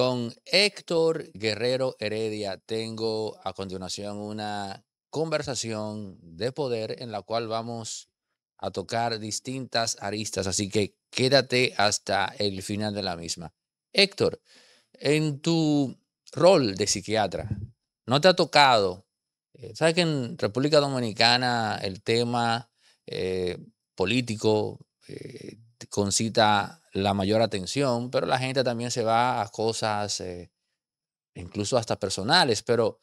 Con Héctor Guerrero Heredia tengo a continuación una conversación de poder en la cual vamos a tocar distintas aristas, así que quédate hasta el final de la misma. Héctor, en tu rol de psiquiatra, ¿no te ha tocado? Eh, sabes que en República Dominicana el tema eh, político eh, concita la mayor atención, pero la gente también se va a cosas eh, incluso hasta personales, pero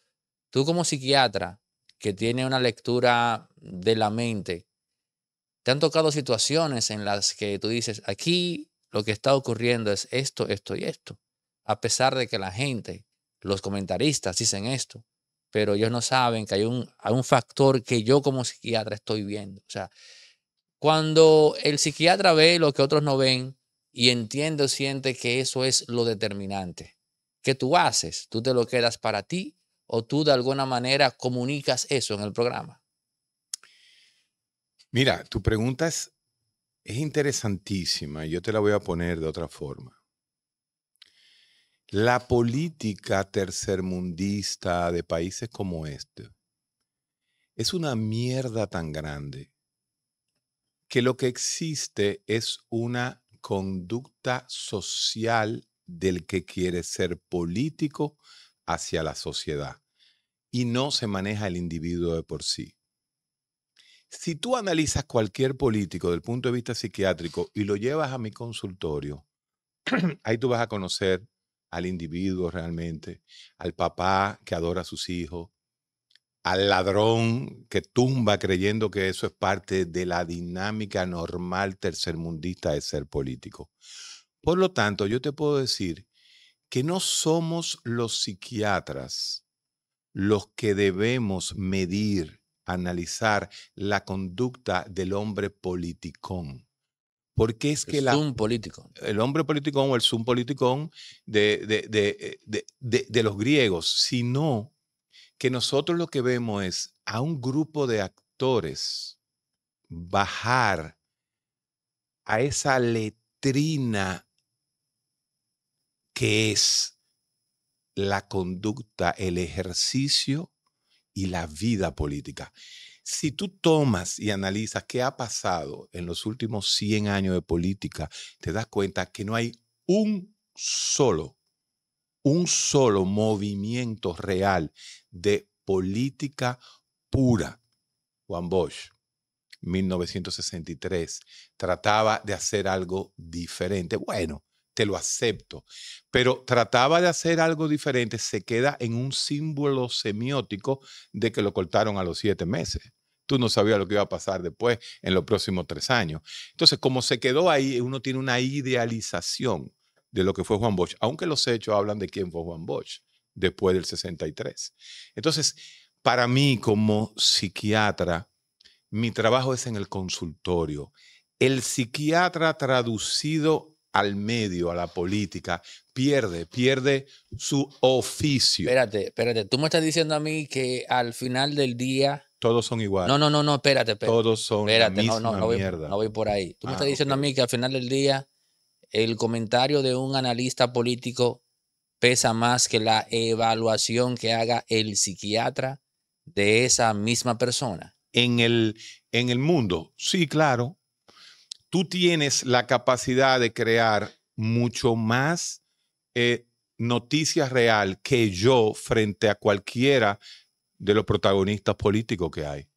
tú como psiquiatra que tiene una lectura de la mente, te han tocado situaciones en las que tú dices, aquí lo que está ocurriendo es esto, esto y esto, a pesar de que la gente, los comentaristas dicen esto, pero ellos no saben que hay un, hay un factor que yo como psiquiatra estoy viendo. O sea, cuando el psiquiatra ve lo que otros no ven y entiende o siente que eso es lo determinante, ¿qué tú haces? ¿Tú te lo quedas para ti o tú de alguna manera comunicas eso en el programa? Mira, tu pregunta es, es interesantísima y yo te la voy a poner de otra forma. La política tercermundista de países como este es una mierda tan grande que lo que existe es una conducta social del que quiere ser político hacia la sociedad y no se maneja el individuo de por sí. Si tú analizas cualquier político del punto de vista psiquiátrico y lo llevas a mi consultorio, ahí tú vas a conocer al individuo realmente, al papá que adora a sus hijos, al ladrón que tumba creyendo que eso es parte de la dinámica normal tercermundista de ser político. Por lo tanto, yo te puedo decir que no somos los psiquiatras los que debemos medir, analizar la conducta del hombre politicón. Porque es que la, El hombre politicón o el zoom politicón de, de, de eh, los griegos, sino que nosotros lo que vemos es a un grupo de actores bajar a esa letrina que es la conducta, el ejercicio y la vida política. Si tú tomas y analizas qué ha pasado en los últimos 100 años de política, te das cuenta que no hay un solo un solo movimiento real de política pura. Juan Bosch, 1963, trataba de hacer algo diferente. Bueno, te lo acepto, pero trataba de hacer algo diferente, se queda en un símbolo semiótico de que lo cortaron a los siete meses. Tú no sabías lo que iba a pasar después en los próximos tres años. Entonces, como se quedó ahí, uno tiene una idealización de lo que fue Juan Bosch, aunque los hechos hablan de quién fue Juan Bosch después del 63. Entonces, para mí como psiquiatra, mi trabajo es en el consultorio. El psiquiatra traducido al medio, a la política, pierde, pierde su oficio. Espérate, espérate, tú me estás diciendo a mí que al final del día... Todos son iguales. No, no, no, no, espérate, espérate. Todos son espérate, no, no voy por ahí. Tú me ah, estás diciendo a mí que al final del día el comentario de un analista político pesa más que la evaluación que haga el psiquiatra de esa misma persona. En el, en el mundo, sí, claro. Tú tienes la capacidad de crear mucho más eh, noticias real que yo frente a cualquiera de los protagonistas políticos que hay.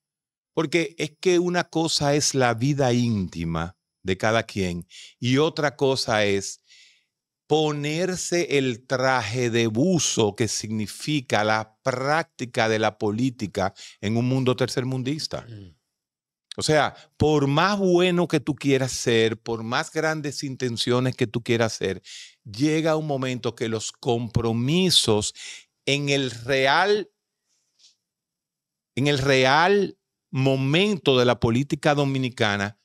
Porque es que una cosa es la vida íntima de cada quien. Y otra cosa es ponerse el traje de buzo que significa la práctica de la política en un mundo tercermundista. Mm. O sea, por más bueno que tú quieras ser, por más grandes intenciones que tú quieras ser, llega un momento que los compromisos en el real en el real momento de la política dominicana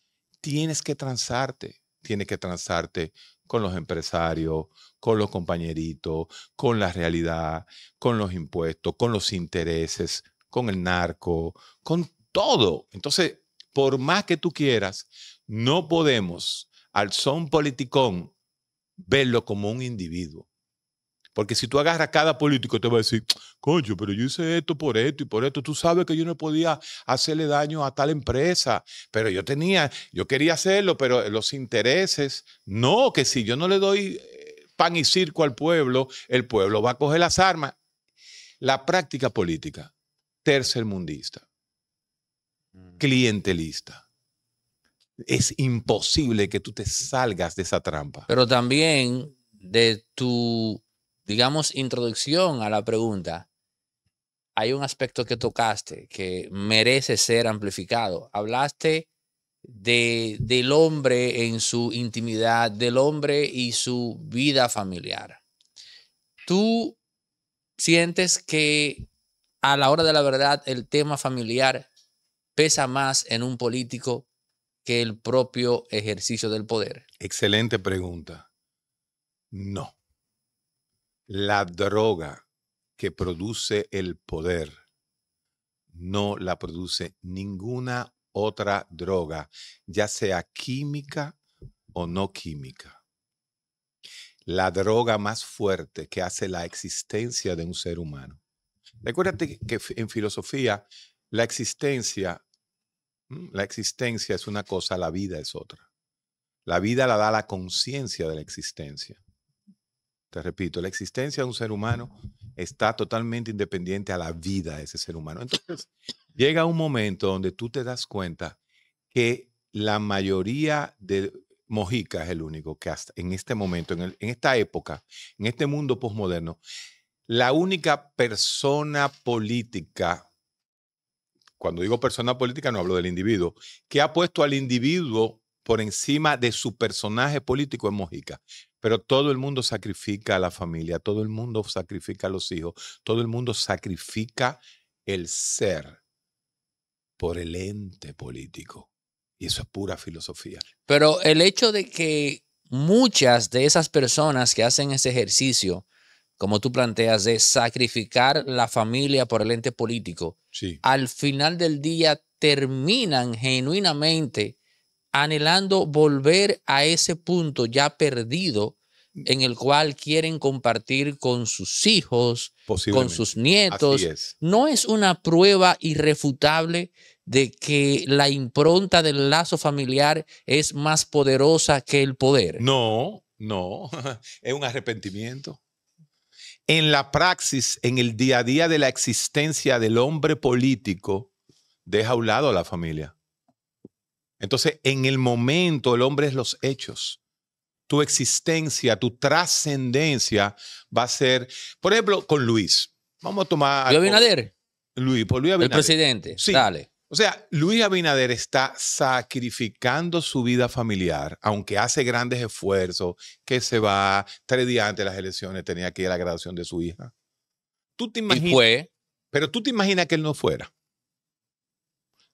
tienes que transarte, tienes que transarte con los empresarios, con los compañeritos, con la realidad, con los impuestos, con los intereses, con el narco, con todo. Entonces, por más que tú quieras, no podemos al son politicón verlo como un individuo. Porque si tú agarras a cada político, te va a decir, coño, pero yo hice esto por esto y por esto. Tú sabes que yo no podía hacerle daño a tal empresa, pero yo tenía, yo quería hacerlo, pero los intereses, no, que si yo no le doy eh, pan y circo al pueblo, el pueblo va a coger las armas. La práctica política, tercermundista, mm. clientelista. Es imposible que tú te salgas de esa trampa. Pero también de tu digamos, introducción a la pregunta, hay un aspecto que tocaste que merece ser amplificado. Hablaste de, del hombre en su intimidad, del hombre y su vida familiar. ¿Tú sientes que a la hora de la verdad el tema familiar pesa más en un político que el propio ejercicio del poder? Excelente pregunta. No. La droga que produce el poder no la produce ninguna otra droga, ya sea química o no química. La droga más fuerte que hace la existencia de un ser humano. Recuérdate que en filosofía la existencia, mm, la existencia es una cosa, la vida es otra. La vida la da la conciencia de la existencia repito, la existencia de un ser humano está totalmente independiente a la vida de ese ser humano. Entonces, llega un momento donde tú te das cuenta que la mayoría de Mojica es el único que hasta en este momento, en, en esta época, en este mundo posmoderno, la única persona política, cuando digo persona política no hablo del individuo, que ha puesto al individuo por encima de su personaje político en Mojica. Pero todo el mundo sacrifica a la familia, todo el mundo sacrifica a los hijos, todo el mundo sacrifica el ser por el ente político. Y eso es pura filosofía. Pero el hecho de que muchas de esas personas que hacen ese ejercicio, como tú planteas, de sacrificar la familia por el ente político, al final del día terminan genuinamente anhelando volver a ese punto ya perdido mm. en el cual quieren compartir con sus hijos, con sus nietos. No es una prueba irrefutable de que la impronta del lazo familiar es más poderosa que el poder. No, no, es un arrepentimiento. En la praxis, en el día a día de la existencia del hombre político, deja a un lado a la familia. Entonces, en el momento, el hombre es los hechos. Tu existencia, tu trascendencia va a ser, por ejemplo, con Luis. Vamos a tomar. Luis Abinader. Luis, por Luis Abinader. El presidente. Sí. Dale. O sea, Luis Abinader está sacrificando su vida familiar, aunque hace grandes esfuerzos, que se va tres días antes de las elecciones, tenía que ir a la graduación de su hija. Tú te imaginas. fue. Pero tú te imaginas que él no fuera.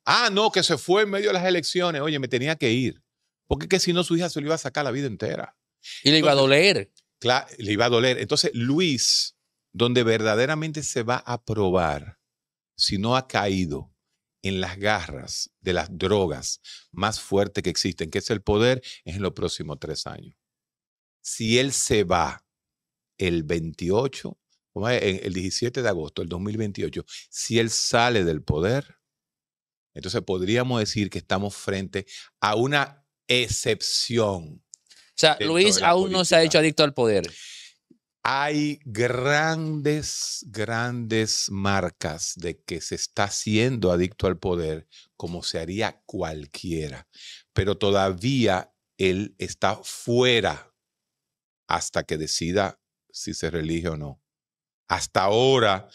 Ah, no, que se fue en medio de las elecciones. Oye, me tenía que ir. Porque que si no, su hija se lo iba a sacar la vida entera. Y le iba a doler. Claro, le iba a doler. Entonces, Luis, donde verdaderamente se va a probar si no ha caído en las garras de las drogas más fuertes que existen, que es el poder, es en los próximos tres años. Si él se va el 28, el 17 de agosto del 2028, si él sale del poder, entonces podríamos decir que estamos frente a una excepción. O sea, Luis aún no se ha hecho adicto al poder. Hay grandes, grandes marcas de que se está siendo adicto al poder como se haría cualquiera, pero todavía él está fuera hasta que decida si se relige o no. Hasta ahora,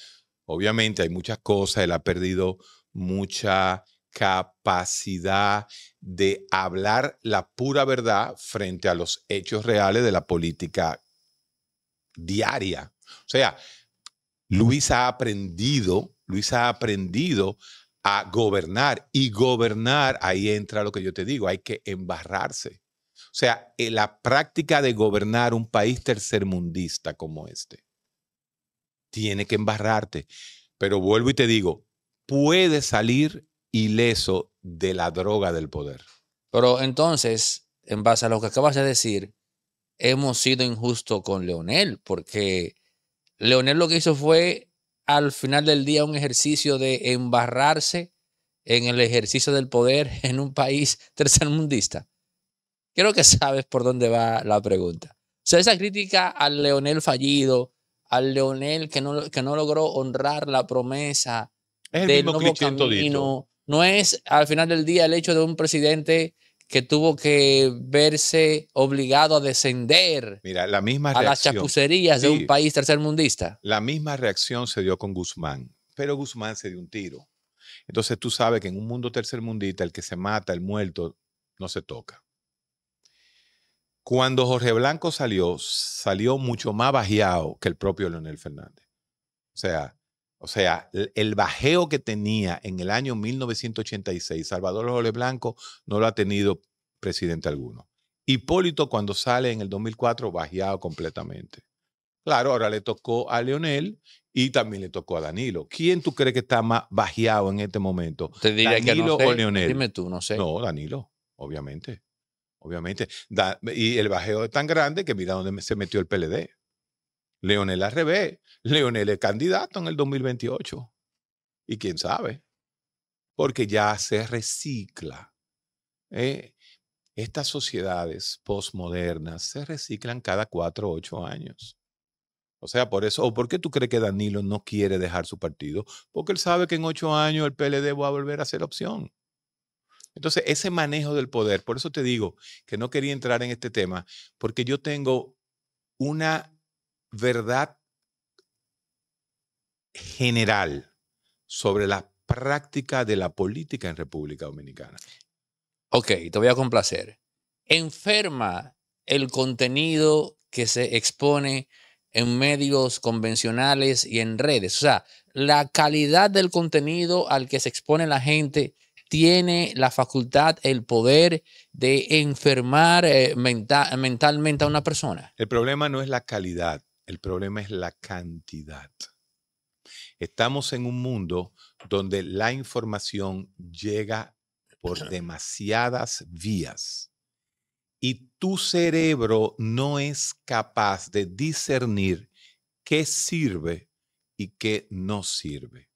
obviamente hay muchas cosas, él ha perdido mucha capacidad de hablar la pura verdad frente a los hechos reales de la política diaria. O sea, Luis ha aprendido, Luis ha aprendido a gobernar y gobernar, ahí entra lo que yo te digo, hay que embarrarse. O sea, eh, la práctica de gobernar un país tercermundista como este. Tiene que embarrarte. Pero vuelvo y te digo, puede salir ileso de la droga del poder. Pero entonces, en base a lo que acabas de decir, hemos sido injustos con Leonel, porque Leonel lo que hizo fue al final del día un ejercicio de embarrarse en el ejercicio del poder en un país tercermundista. Creo que sabes por dónde va la pregunta. O sea, esa crítica al Leonel fallido, al Leonel que no, que no logró honrar la promesa es No es al final del día el hecho de un presidente que tuvo que verse obligado a descender Mira, la misma a las chapucerías de un país tercermundista. La misma reacción se dio con Guzmán, pero Guzmán se dio un tiro. Entonces tú sabes que en un mundo tercermundista el que se mata, el muerto, no se toca. Cuando Jorge Blanco salió, salió mucho más bajeado que el propio Leonel Fernández. O sea, o sea, el bajeo que tenía en el año 1986 Salvador López Blanco no lo ha tenido presidente alguno. Hipólito cuando sale en el 2004 bajeado completamente. Claro, ahora le tocó a Leonel y también le tocó a Danilo. ¿Quién tú crees que está más bajeado en este momento? Te diría Danilo que o Leonel. Dime tú, no sé. No, Danilo, obviamente. Obviamente. y el bajeo es tan grande que mira dónde se metió el PLD. Leonel al revés. Leonel es candidato en el 2028. Y quién sabe. Porque ya se recicla. ¿eh? Estas sociedades postmodernas se reciclan cada cuatro o ocho años. O sea, por eso, o por qué tú crees que Danilo no quiere dejar su partido? Porque él sabe que en ocho años el PLD va a volver a ser opción. Entonces, ese manejo del poder, por eso te digo que no quería entrar en este tema, porque yo tengo una verdad general sobre la práctica de la política en República Dominicana. Ok, te voy a complacer. Enferma el contenido que se expone en medios convencionales y en redes. O sea, la calidad del contenido al que se expone la gente tiene la facultad, el poder de enfermar eh, mentalmente a una persona. El problema no es la calidad, el problema es la cantidad. Estamos en un mundo donde la información llega por demasiadas vías y tu cerebro no es capaz de discernir qué sirve y qué no sirve.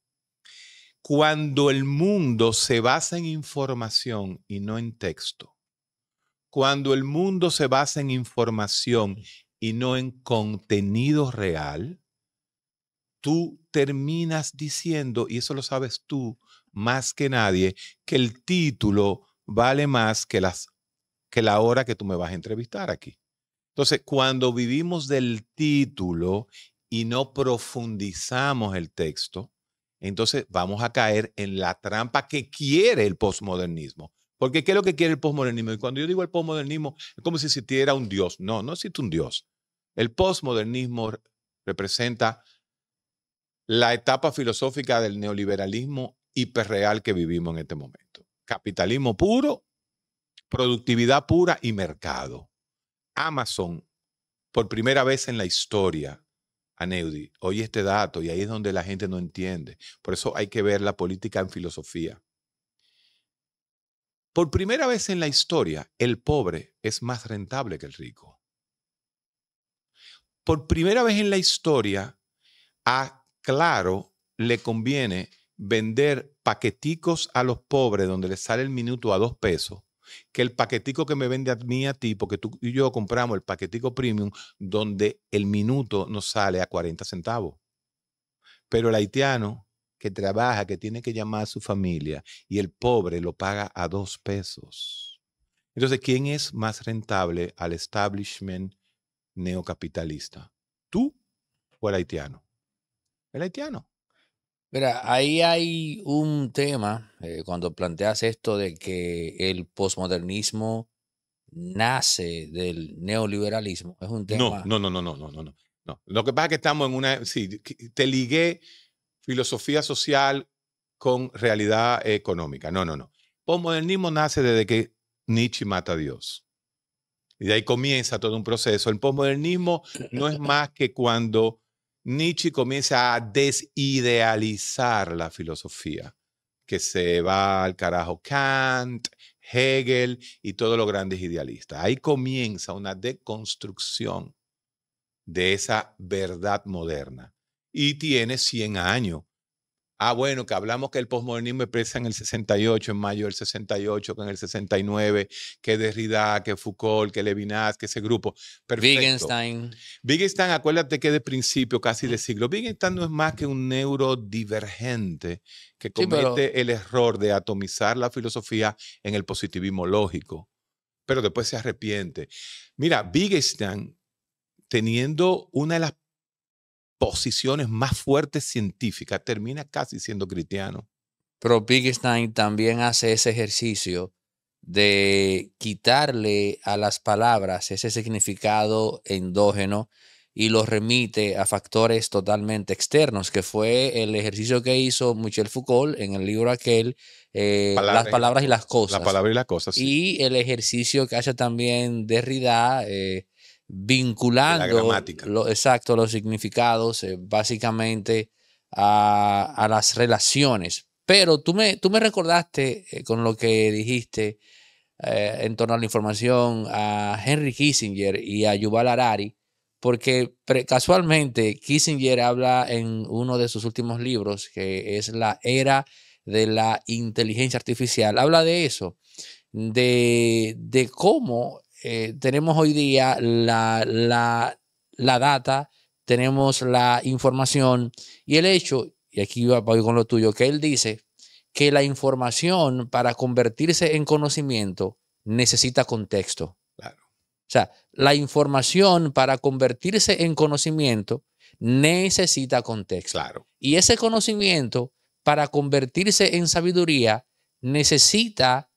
Cuando el mundo se basa en información y no en texto, cuando el mundo se basa en información y no en contenido real, tú terminas diciendo, y eso lo sabes tú más que nadie, que el título vale más que, las, que la hora que tú me vas a entrevistar aquí. Entonces, cuando vivimos del título y no profundizamos el texto, entonces vamos a caer en la trampa que quiere el posmodernismo. Porque ¿qué es lo que quiere el posmodernismo? Y cuando yo digo el posmodernismo, es como si existiera un Dios. No, no existe un Dios. El postmodernismo representa la etapa filosófica del neoliberalismo hiperreal que vivimos en este momento. Capitalismo puro, productividad pura y mercado. Amazon, por primera vez en la historia, Aneudi, oye este dato y ahí es donde la gente no entiende. Por eso hay que ver la política en filosofía. Por primera vez en la historia, el pobre es más rentable que el rico por primera vez en la historia, a Claro le conviene vender paqueticos a los pobres donde le sale el minuto a dos pesos que el paquetico que me vende a mí a ti, porque tú y yo compramos el paquetico premium donde el minuto nos sale a 40 centavos. Pero el haitiano que trabaja, que tiene que llamar a su familia y el pobre lo paga a dos pesos. Entonces, ¿quién es más rentable al establishment neocapitalista? ¿Tú o el haitiano? El haitiano. Mira, ahí hay un tema eh, cuando planteas esto de que el posmodernismo nace del neoliberalismo. Es un tema. No, no, no, no, no, no, no, no. Lo que pasa es que estamos en una. Sí, te ligué filosofía social con realidad económica. No, no, no. Posmodernismo nace desde que Nietzsche mata a Dios. Y ahí comienza todo un proceso. El posmodernismo no es más que cuando Nietzsche comienza a desidealizar la filosofía, que se va al carajo Kant, Hegel y todos los grandes idealistas. Ahí comienza una deconstrucción de esa verdad moderna. Y tiene 100 años Ah, bueno, que hablamos que el posmodernismo expresa en el 68, en mayo del 68, con en el 69, que Derrida, que Foucault, que Levinas, que ese grupo. Perfecto. Wittgenstein. Wittgenstein, acuérdate que de principio, casi de siglo, Wittgenstein no es más que un neurodivergente que comete el error de atomizar la filosofía en el positivismo lógico, pero después se arrepiente. Mira, Wittgenstein teniendo una de las posiciones más fuertes científicas, termina casi siendo cristiano. Pero Wittgenstein también hace ese ejercicio de quitarle a las palabras ese significado endógeno y lo remite a factores totalmente externos, que fue el ejercicio que hizo Michel Foucault en el libro aquel, eh, Las palabras y las cosas. La palabra y las cosas. Y el ejercicio que hace también Derrida. Eh, vinculando. La Lo, exacto, los significados, eh, básicamente a, las relaciones. Pero tú me, tú me recordaste eh, con lo que dijiste eh, en torno a la información a Henry Kissinger y a Yuval Harari, porque casualmente Kissinger habla en uno de sus últimos libros, que es La Era de la Inteligencia Artificial, habla de eso, de, de cómo eh, tenemos hoy día la, data, tenemos la información y el hecho, y aquí voy con lo tuyo, que él dice que la información para convertirse en conocimiento necesita contexto. O sea, la información para convertirse en conocimiento necesita contexto. Claro. Y ese conocimiento para convertirse en sabiduría necesita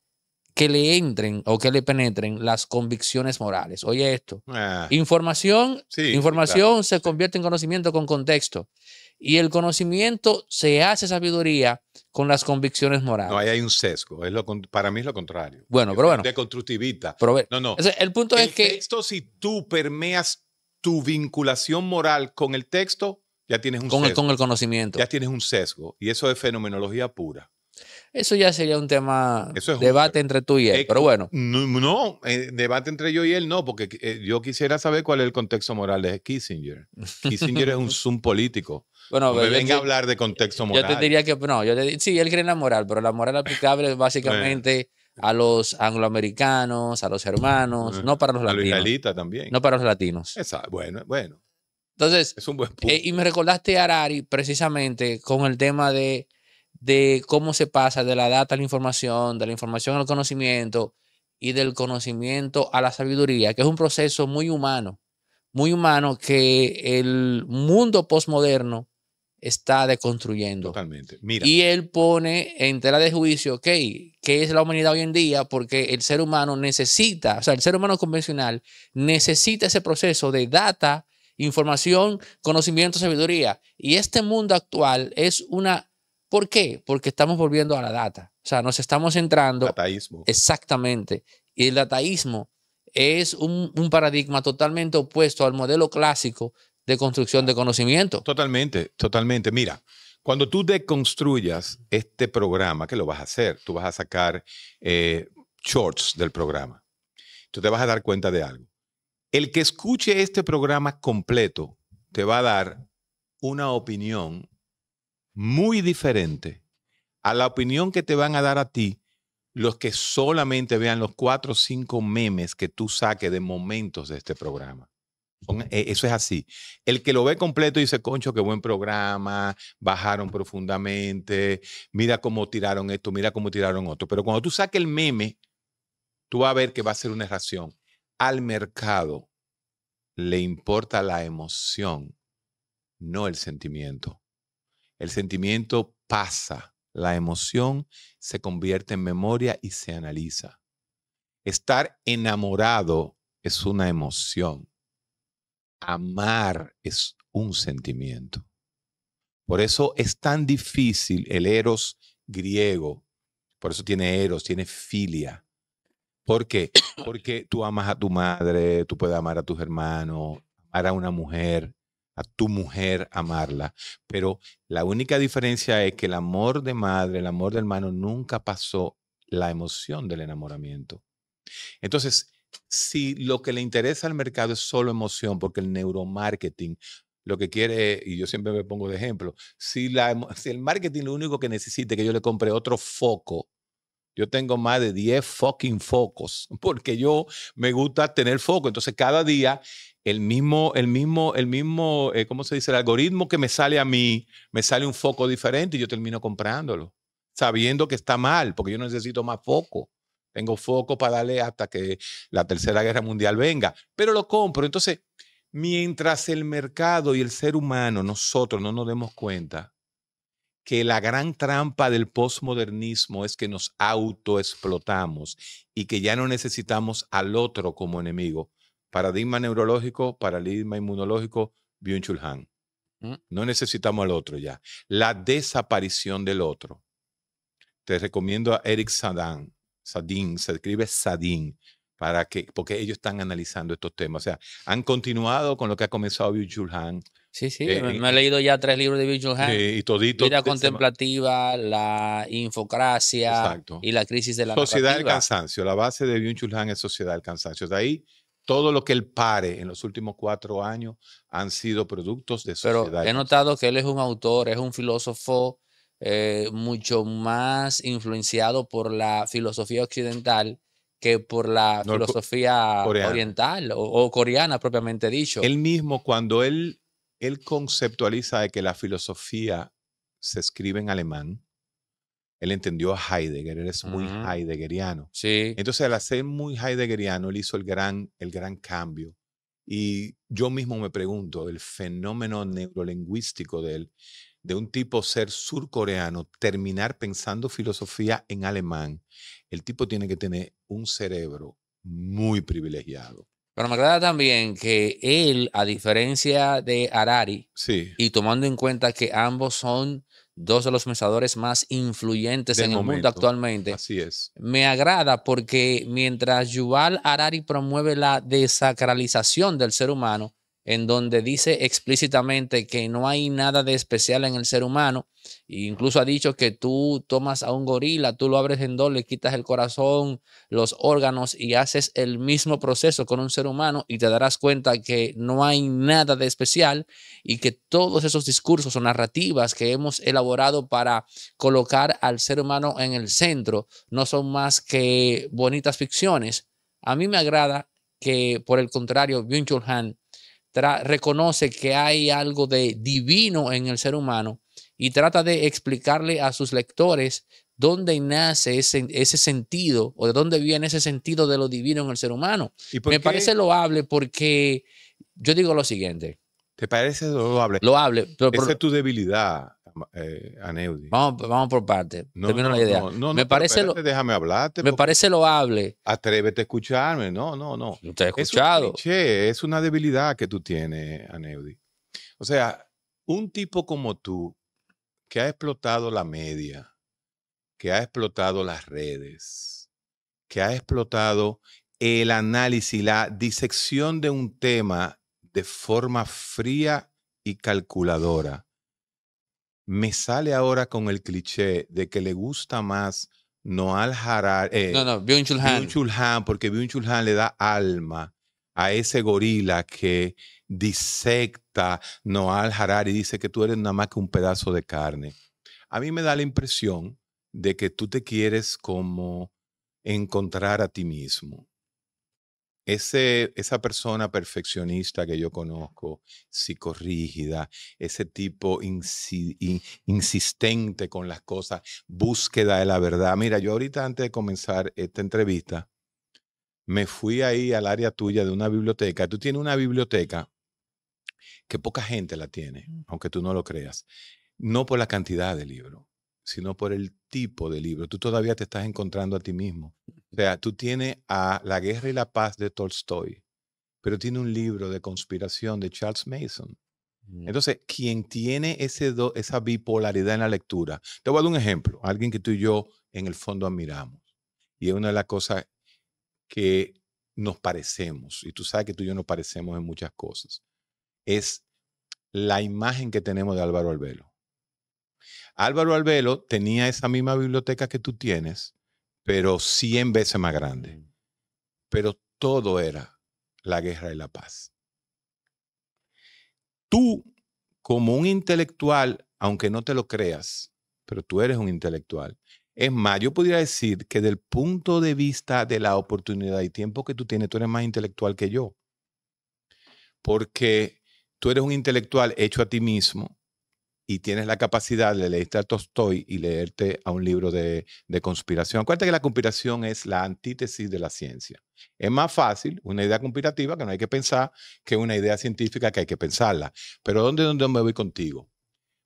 que le entren o que le penetren las convicciones morales. Oye esto, ah. información, información se convierte en conocimiento con contexto y el conocimiento se hace sabiduría con las convicciones morales. No, ahí hay un sesgo, para mí es lo contrario. Bueno, pero bueno. De constructivista. no, no. El punto es que... Texto, si tú permeas tu vinculación moral con el texto, ya tienes un con con el conocimiento. Ya tienes un sesgo y eso es fenomenología pura. Eso ya sería un tema debate entre tú y él, pero bueno. No, eh, debate entre yo y él no, porque eh, yo quisiera saber cuál es el contexto moral de Kissinger. Kissinger es un zoom político. Bueno, me pues, venga a hablar de contexto moral. Yo te diría que no, yo te, sí, él cree en la moral, pero la moral aplicable es básicamente eh. a los angloamericanos, a los hermanos, no para los latinos. A los también. No para los latinos. Exacto. bueno, bueno. Entonces, es un buen punto. y me recordaste a Arari precisamente con el tema de de cómo se pasa de la data a la información, de la información al conocimiento y del conocimiento a la sabiduría, que es un proceso muy humano, muy humano que el mundo postmoderno está deconstruyendo. Totalmente. Y él pone en tela de juicio, ok, ¿qué es la humanidad hoy en día? Porque el ser humano necesita, o sea, el ser humano convencional necesita ese proceso de data, información, conocimiento, sabiduría. Y este mundo actual es una ¿Por qué? Porque estamos volviendo a la data. O sea, nos estamos entrando. Dataísmo. Exactamente. Y el dataísmo es un, paradigma totalmente opuesto al modelo clásico de construcción de conocimiento. Totalmente, totalmente. Mira, cuando tú deconstruyas este programa, que lo vas a hacer? Tú vas a sacar eh, shorts del programa. Tú te vas a dar cuenta de algo. El que escuche este programa completo te va a dar una opinión muy diferente a la opinión que te van a dar a ti los que solamente vean los cuatro o cinco memes que tú saques de momentos de este programa. E, eso es así. El que lo ve completo dice, concho, qué buen programa, bajaron profundamente, mira cómo tiraron esto, mira cómo tiraron otro. Pero cuando tú saques el meme, tú vas a ver que va a ser una erración. Al mercado le importa la emoción, no el sentimiento. El sentimiento pasa, la emoción se convierte en memoria y se analiza. Estar enamorado es una emoción. Amar es un sentimiento. Por eso es tan difícil el eros griego. Por eso tiene eros, tiene filia. ¿Por qué? Porque tú amas a tu madre, tú puedes amar a tus hermanos, amar a una mujer, a tu mujer amarla. Pero la única diferencia es que el amor de madre, el amor de hermano nunca pasó la emoción del enamoramiento. Entonces, si lo que le interesa al mercado es solo emoción, porque el neuromarketing lo que quiere, y yo siempre me pongo de ejemplo, si, la, si el marketing lo único que necesita es que yo le compre otro foco yo tengo más de 10 fucking focos porque yo me gusta tener foco. Entonces, cada día el mismo, el mismo, el mismo, eh, ¿cómo se dice? El algoritmo que me sale a mí, me sale un foco diferente y yo termino comprándolo, sabiendo que está mal, porque yo necesito más foco. Tengo foco para darle hasta que la tercera guerra mundial venga, pero lo compro. Entonces, mientras el mercado y el ser humano, nosotros no nos demos cuenta que la gran trampa del posmodernismo es que nos autoexplotamos y que ya no necesitamos al otro como enemigo. Paradigma neurológico, paradigma inmunológico, Byung-Chul mm. No necesitamos al otro ya. La desaparición del otro. Te recomiendo a Eric Sadin, Sadin, se escribe Sadin, para que, porque ellos están analizando estos temas. O sea, han continuado con lo que ha comenzado Byung-Chul Sí, sí, eh, me, he leído ya tres libros de Virgil Chulhan. y todito. Vida contemplativa, la infocracia y la crisis de la Sociedad del cansancio. La base de Virgil Han es sociedad del cansancio. De ahí, todo lo que él pare en los últimos cuatro años han sido productos de sociedad. Pero he notado que él es un autor, es un filósofo eh, mucho más influenciado por la filosofía occidental que por la filosofía oriental o coreana propiamente dicho. Él mismo, cuando él él conceptualiza de que la filosofía se escribe en alemán. Él entendió a Heidegger, él es muy heideggeriano. Sí. Entonces, al ser muy heideggeriano, él hizo el gran, el gran cambio. Y yo mismo me pregunto, el fenómeno neurolingüístico de de un tipo ser surcoreano, terminar pensando filosofía en alemán, el tipo tiene que tener un cerebro muy privilegiado. Pero me agrada también que él, a diferencia de Harari, sí. y tomando en cuenta que ambos son dos de los pensadores más influyentes en el mundo actualmente, así es. me agrada porque mientras Yuval Harari promueve la desacralización del ser humano, en donde dice explícitamente que no hay nada de especial en el ser humano. incluso ha dicho que tú tomas a un gorila, tú lo abres en dos, le quitas el corazón, los órganos y haces el mismo proceso con un ser humano y te darás cuenta que no hay nada de especial y que todos esos discursos o narrativas que hemos elaborado para colocar al ser humano en el centro no son más que bonitas ficciones. A mí me agrada que, por el contrario, byung Han reconoce que hay algo de divino en el ser humano y trata de explicarle a sus lectores dónde nace ese, ese sentido o de dónde viene ese sentido de lo divino en el ser humano. Me parece loable porque yo digo lo siguiente. ¿Te parece loable? Loable. Pero, Esa es tu debilidad. Eh, Aneudi, Vamos, por parte. No, la idea. No, me parece déjame hablarte. Me parece loable. Atrévete a escucharme. No, no, no. Te he escuchado. Es es una debilidad que tú tienes, Aneudi. O sea, un tipo como tú, que ha explotado la media, que ha explotado las redes, que ha explotado el análisis, la disección de un tema de forma fría y calculadora me sale ahora con el cliché de que le gusta más Noal Harar. Eh, no, no, porque Byung Han le da alma a ese gorila que disecta Noal Harar y dice que tú eres nada más que un pedazo de carne. A mí me da la impresión de que tú te quieres como encontrar a ti mismo ese, esa persona perfeccionista que yo conozco, psicorrígida, ese tipo insistente con las cosas, búsqueda de la verdad. Mira, yo ahorita antes de comenzar esta entrevista, me fui ahí al área tuya de una biblioteca. Tú tienes una biblioteca que poca gente la tiene, aunque tú no lo creas. No por la cantidad de libros, sino por el tipo de libro. Tú todavía te estás encontrando a ti mismo. O sea, tú tienes a La guerra y la paz de Tolstoy, pero tiene un libro de conspiración de Charles Mason. Mm. Entonces, quien tiene ese esa bipolaridad en la lectura, te voy a dar un ejemplo, alguien que tú y yo en el fondo admiramos. Y es una de las cosas que nos parecemos, y tú sabes que tú y yo nos parecemos en muchas cosas, es la imagen que tenemos de Álvaro Albelo. Álvaro Albelo tenía esa misma biblioteca que tú tienes, pero 100 veces más grande. Pero todo era la guerra y la paz. Tú, como un intelectual, aunque no te lo creas, pero tú eres un intelectual. Es más, yo podría decir que del punto de vista de la oportunidad y tiempo que tú tienes, tú eres más intelectual que yo. Porque tú eres un intelectual hecho a ti mismo, y tienes la capacidad de leerte a Tolstoy y leerte a un libro de, de, conspiración. Acuérdate que la conspiración es la antítesis de la ciencia. Es más fácil una idea conspirativa que no hay que pensar que una idea científica que hay que pensarla. Pero ¿dónde, dónde me voy contigo?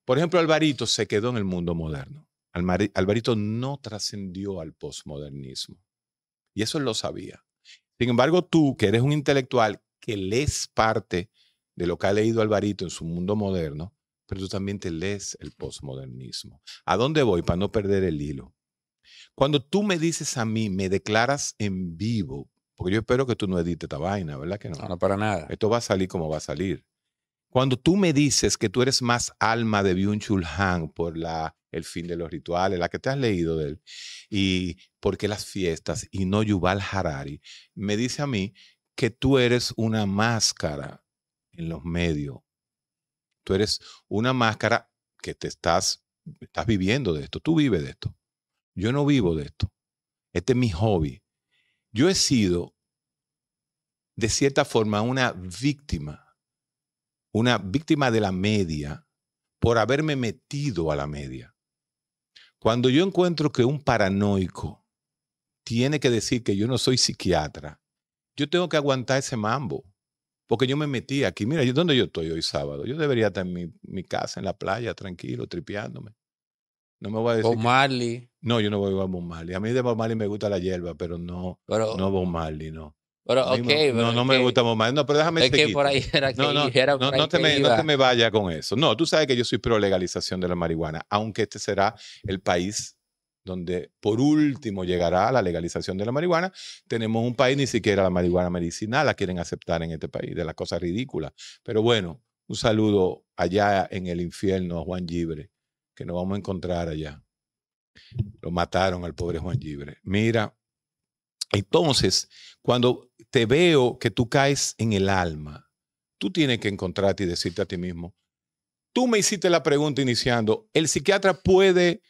Por ejemplo, Alvarito se quedó en el mundo moderno. Alvarito no trascendió al posmodernismo. Y eso lo sabía. Sin embargo, tú, que eres un intelectual que lees parte de lo que ha leído Alvarito en su mundo moderno, pero tú también te lees el posmodernismo. ¿A dónde voy para no perder el hilo? Cuando tú me dices a mí, me declaras en vivo, porque yo espero que tú no edites esta vaina, ¿verdad que no? No, para nada. Esto va a salir como va a salir. Cuando tú me dices que tú eres más alma de Byung-Chul Han por la, el fin de los rituales, la que te has leído de él, y porque las fiestas y no Yuval Harari, me dice a mí que tú eres una máscara en los medios Tú eres una máscara que te estás, estás viviendo de esto. Tú vives de esto. Yo no vivo de esto. Este es mi hobby. Yo he sido, de cierta forma, una víctima, una víctima de la media por haberme metido a la media. Cuando yo encuentro que un paranoico tiene que decir que yo no soy psiquiatra, yo tengo que aguantar ese mambo. Porque yo me metí aquí. Mira, ¿dónde yo estoy hoy sábado? Yo debería estar en mi, casa, en la playa, tranquilo, tripeándome. No me voy a decir. Bob Marley. No, yo no voy a Bob Marley. A mí de Bob Marley me gusta la hierba, pero no. no Bob Marley, no. Pero, ok. No, no, me gusta Bob Marley. No, pero déjame Es que por ahí era que no, no, no, no, te me, no te me vaya con eso. No, tú sabes que yo soy pro legalización de la marihuana, aunque este será el país donde por último llegará la legalización de la marihuana, tenemos un país, ni siquiera la marihuana medicinal la quieren aceptar en este país, de las cosas ridículas. Pero bueno, un saludo allá en el infierno a Juan Gibre, que nos vamos a encontrar allá. Lo mataron al pobre Juan Gibre. Mira, entonces, cuando te veo que tú caes en el alma, tú tienes que encontrarte y decirte a ti mismo, tú me hiciste la pregunta iniciando, ¿el psiquiatra puede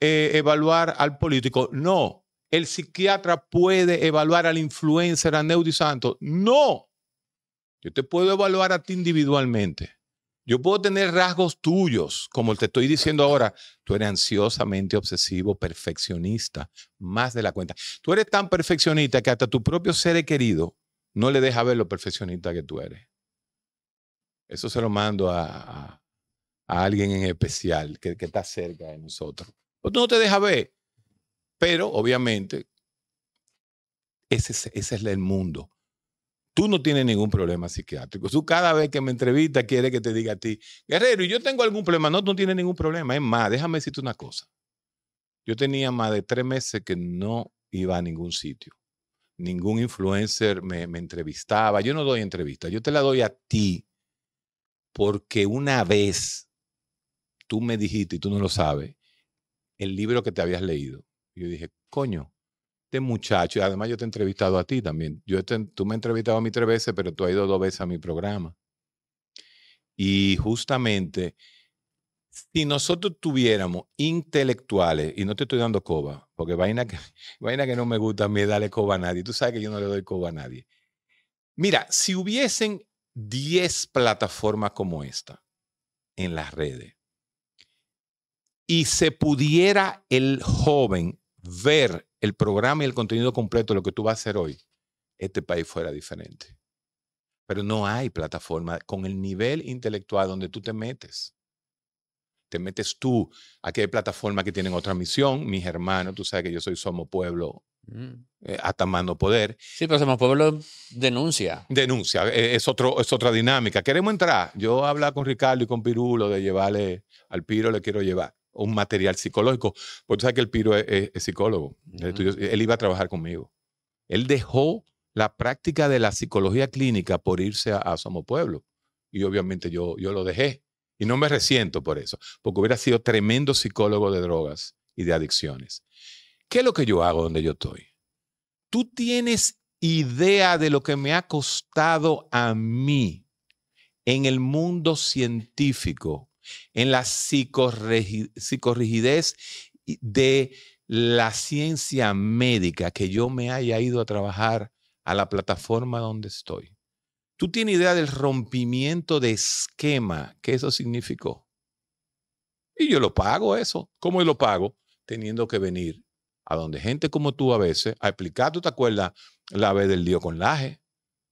eh, evaluar al político. No. El psiquiatra puede evaluar al influencer, a Neudi Santos. No. Yo te puedo evaluar a ti individualmente. Yo puedo tener rasgos tuyos, como te estoy diciendo ahora. Tú eres ansiosamente obsesivo, perfeccionista, más de la cuenta. Tú eres tan perfeccionista que hasta tu propio ser querido no le deja ver lo perfeccionista que tú eres. Eso se lo mando a, alguien en especial que está cerca de nosotros. Pues tú no te dejas ver. Pero, obviamente, ese es, el mundo. Tú no tienes ningún problema psiquiátrico. Tú cada vez que me entrevista quiere que te diga a ti, Guerrero, ¿y yo tengo algún problema? No, tú no tienes ningún problema. Es más, déjame decirte una cosa. Yo tenía más de tres meses que no iba a ningún sitio. Ningún influencer me, me entrevistaba. Yo no doy entrevistas. Yo te la doy a ti porque una vez tú me dijiste, y tú no lo sabes, el libro que te habías leído. Y yo dije, coño, este muchacho, y además yo te he entrevistado a ti también. Yo tú me has entrevistado a mí tres veces, pero tú has ido dos veces a mi programa. Y justamente, si nosotros tuviéramos intelectuales, y no te estoy dando coba, porque vaina que, vaina que no me gusta a mí darle coba a nadie, tú sabes que yo no le doy coba a nadie. Mira, si hubiesen 10 plataformas como esta en las redes, y se pudiera el joven ver el programa y el contenido completo de lo que tú vas a hacer hoy, este país fuera diferente. Pero no hay plataforma con el nivel intelectual donde tú te metes. Te metes tú. a hay plataformas que tienen otra misión. Mis hermanos, tú sabes que yo soy Somo Pueblo, mm. eh, hasta mando poder. Sí, pero Somos Pueblo denuncia. Denuncia. Eh, es, otro, es otra dinámica. Queremos entrar. Yo habla con Ricardo y con Pirulo de llevarle al Piro, le quiero llevar un material psicológico. Porque tú sabes que el Piro es, psicólogo. él iba a trabajar conmigo. Él dejó la práctica de la psicología clínica por irse a, Somopueblo. Somo Pueblo. Y obviamente yo, yo lo dejé. Y no me resiento por eso, porque hubiera sido tremendo psicólogo de drogas y de adicciones. ¿Qué es lo que yo hago donde yo estoy? Tú tienes idea de lo que me ha costado a mí en el mundo científico en la psicorrigidez de la ciencia médica que yo me haya ido a trabajar a la plataforma donde estoy. ¿Tú tienes idea del rompimiento de esquema que eso significó? Y yo lo pago eso. ¿Cómo lo pago? Teniendo que venir a donde gente como tú a veces a explicar, ¿tú te acuerdas la vez del lío con Laje?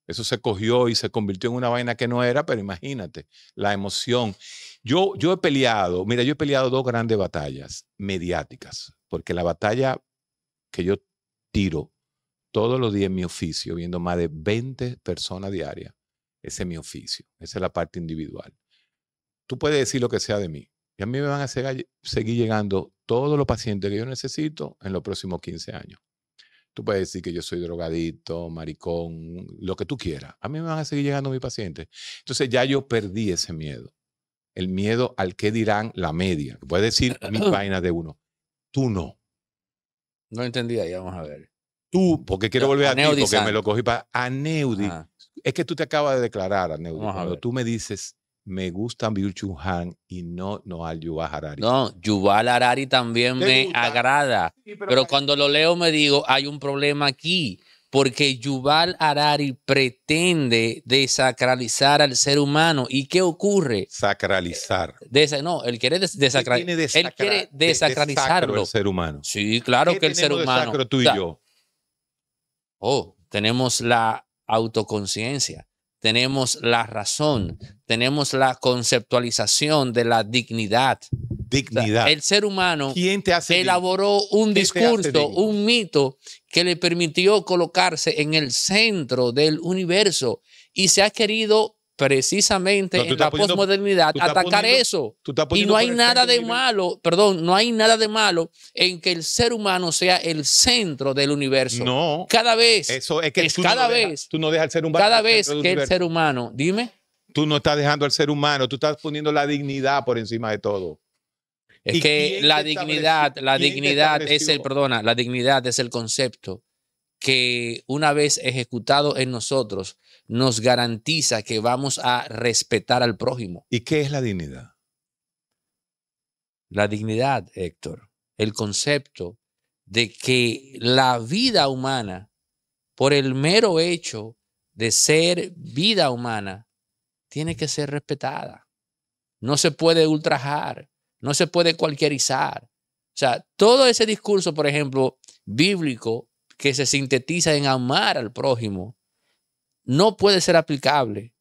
Eso se cogió y se convirtió en una vaina que no era, pero imagínate la emoción yo, he peleado, mira, yo he peleado dos grandes batallas mediáticas, porque la batalla que yo tiro todos los días en mi oficio, viendo más de 20 personas diarias, ese es mi oficio, esa es la parte individual. Tú puedes decir lo que sea de mí, y a mí me van a seguir llegando todos los pacientes que yo necesito en los próximos 15 años. Tú puedes decir que yo soy drogadito, maricón, lo que tú quieras. A mí me van a seguir llegando mis pacientes. Entonces ya yo perdí ese miedo el miedo al que dirán la media. Puede decir mis vainas de uno. Tú no. No entendía, ya vamos a ver. Tú, porque quiero volver a ti, porque me lo cogí para Aneudi. Es que tú te acabas de declarar, Aneudi. cuando tú me dices, me gusta bill Han y no al Yuval Harari. No, Yuval Harari también me agrada. pero cuando lo leo me digo, hay un problema aquí porque Yuval Harari pretende desacralizar al ser humano. ¿Y qué ocurre? Sacralizar. Eh, no, él quiere, desacralizar. él quiere desacralizarlo. el ser humano. Sí, claro que el ser humano. De tú y yo? Oh, tenemos la autoconciencia, tenemos la razón, tenemos la conceptualización de la dignidad, dignidad. el ser humano elaboró un discurso, un mito que le permitió colocarse en el centro del universo y se ha querido precisamente en la posmodernidad atacar eso. Y no hay nada de malo, perdón, no hay nada de malo en que el ser humano sea el centro del universo. No. Cada vez. Eso es que tú cada no vez. dejas al ser humano. Cada vez que el ser humano, dime. Tú no estás dejando al ser humano, tú estás poniendo la dignidad por encima de todo. Es que la dignidad, la dignidad es el, perdona, la dignidad es el concepto que una vez ejecutado en nosotros nos garantiza que vamos a respetar al prójimo. ¿Y qué es la dignidad? La dignidad, Héctor, el concepto de que la vida humana, por el mero hecho de ser vida humana, tiene que ser respetada. No se puede ultrajar, no se puede cualquierizar. O sea, todo ese discurso, por ejemplo, bíblico, que se sintetiza en amar al prójimo, no puede ser aplicable.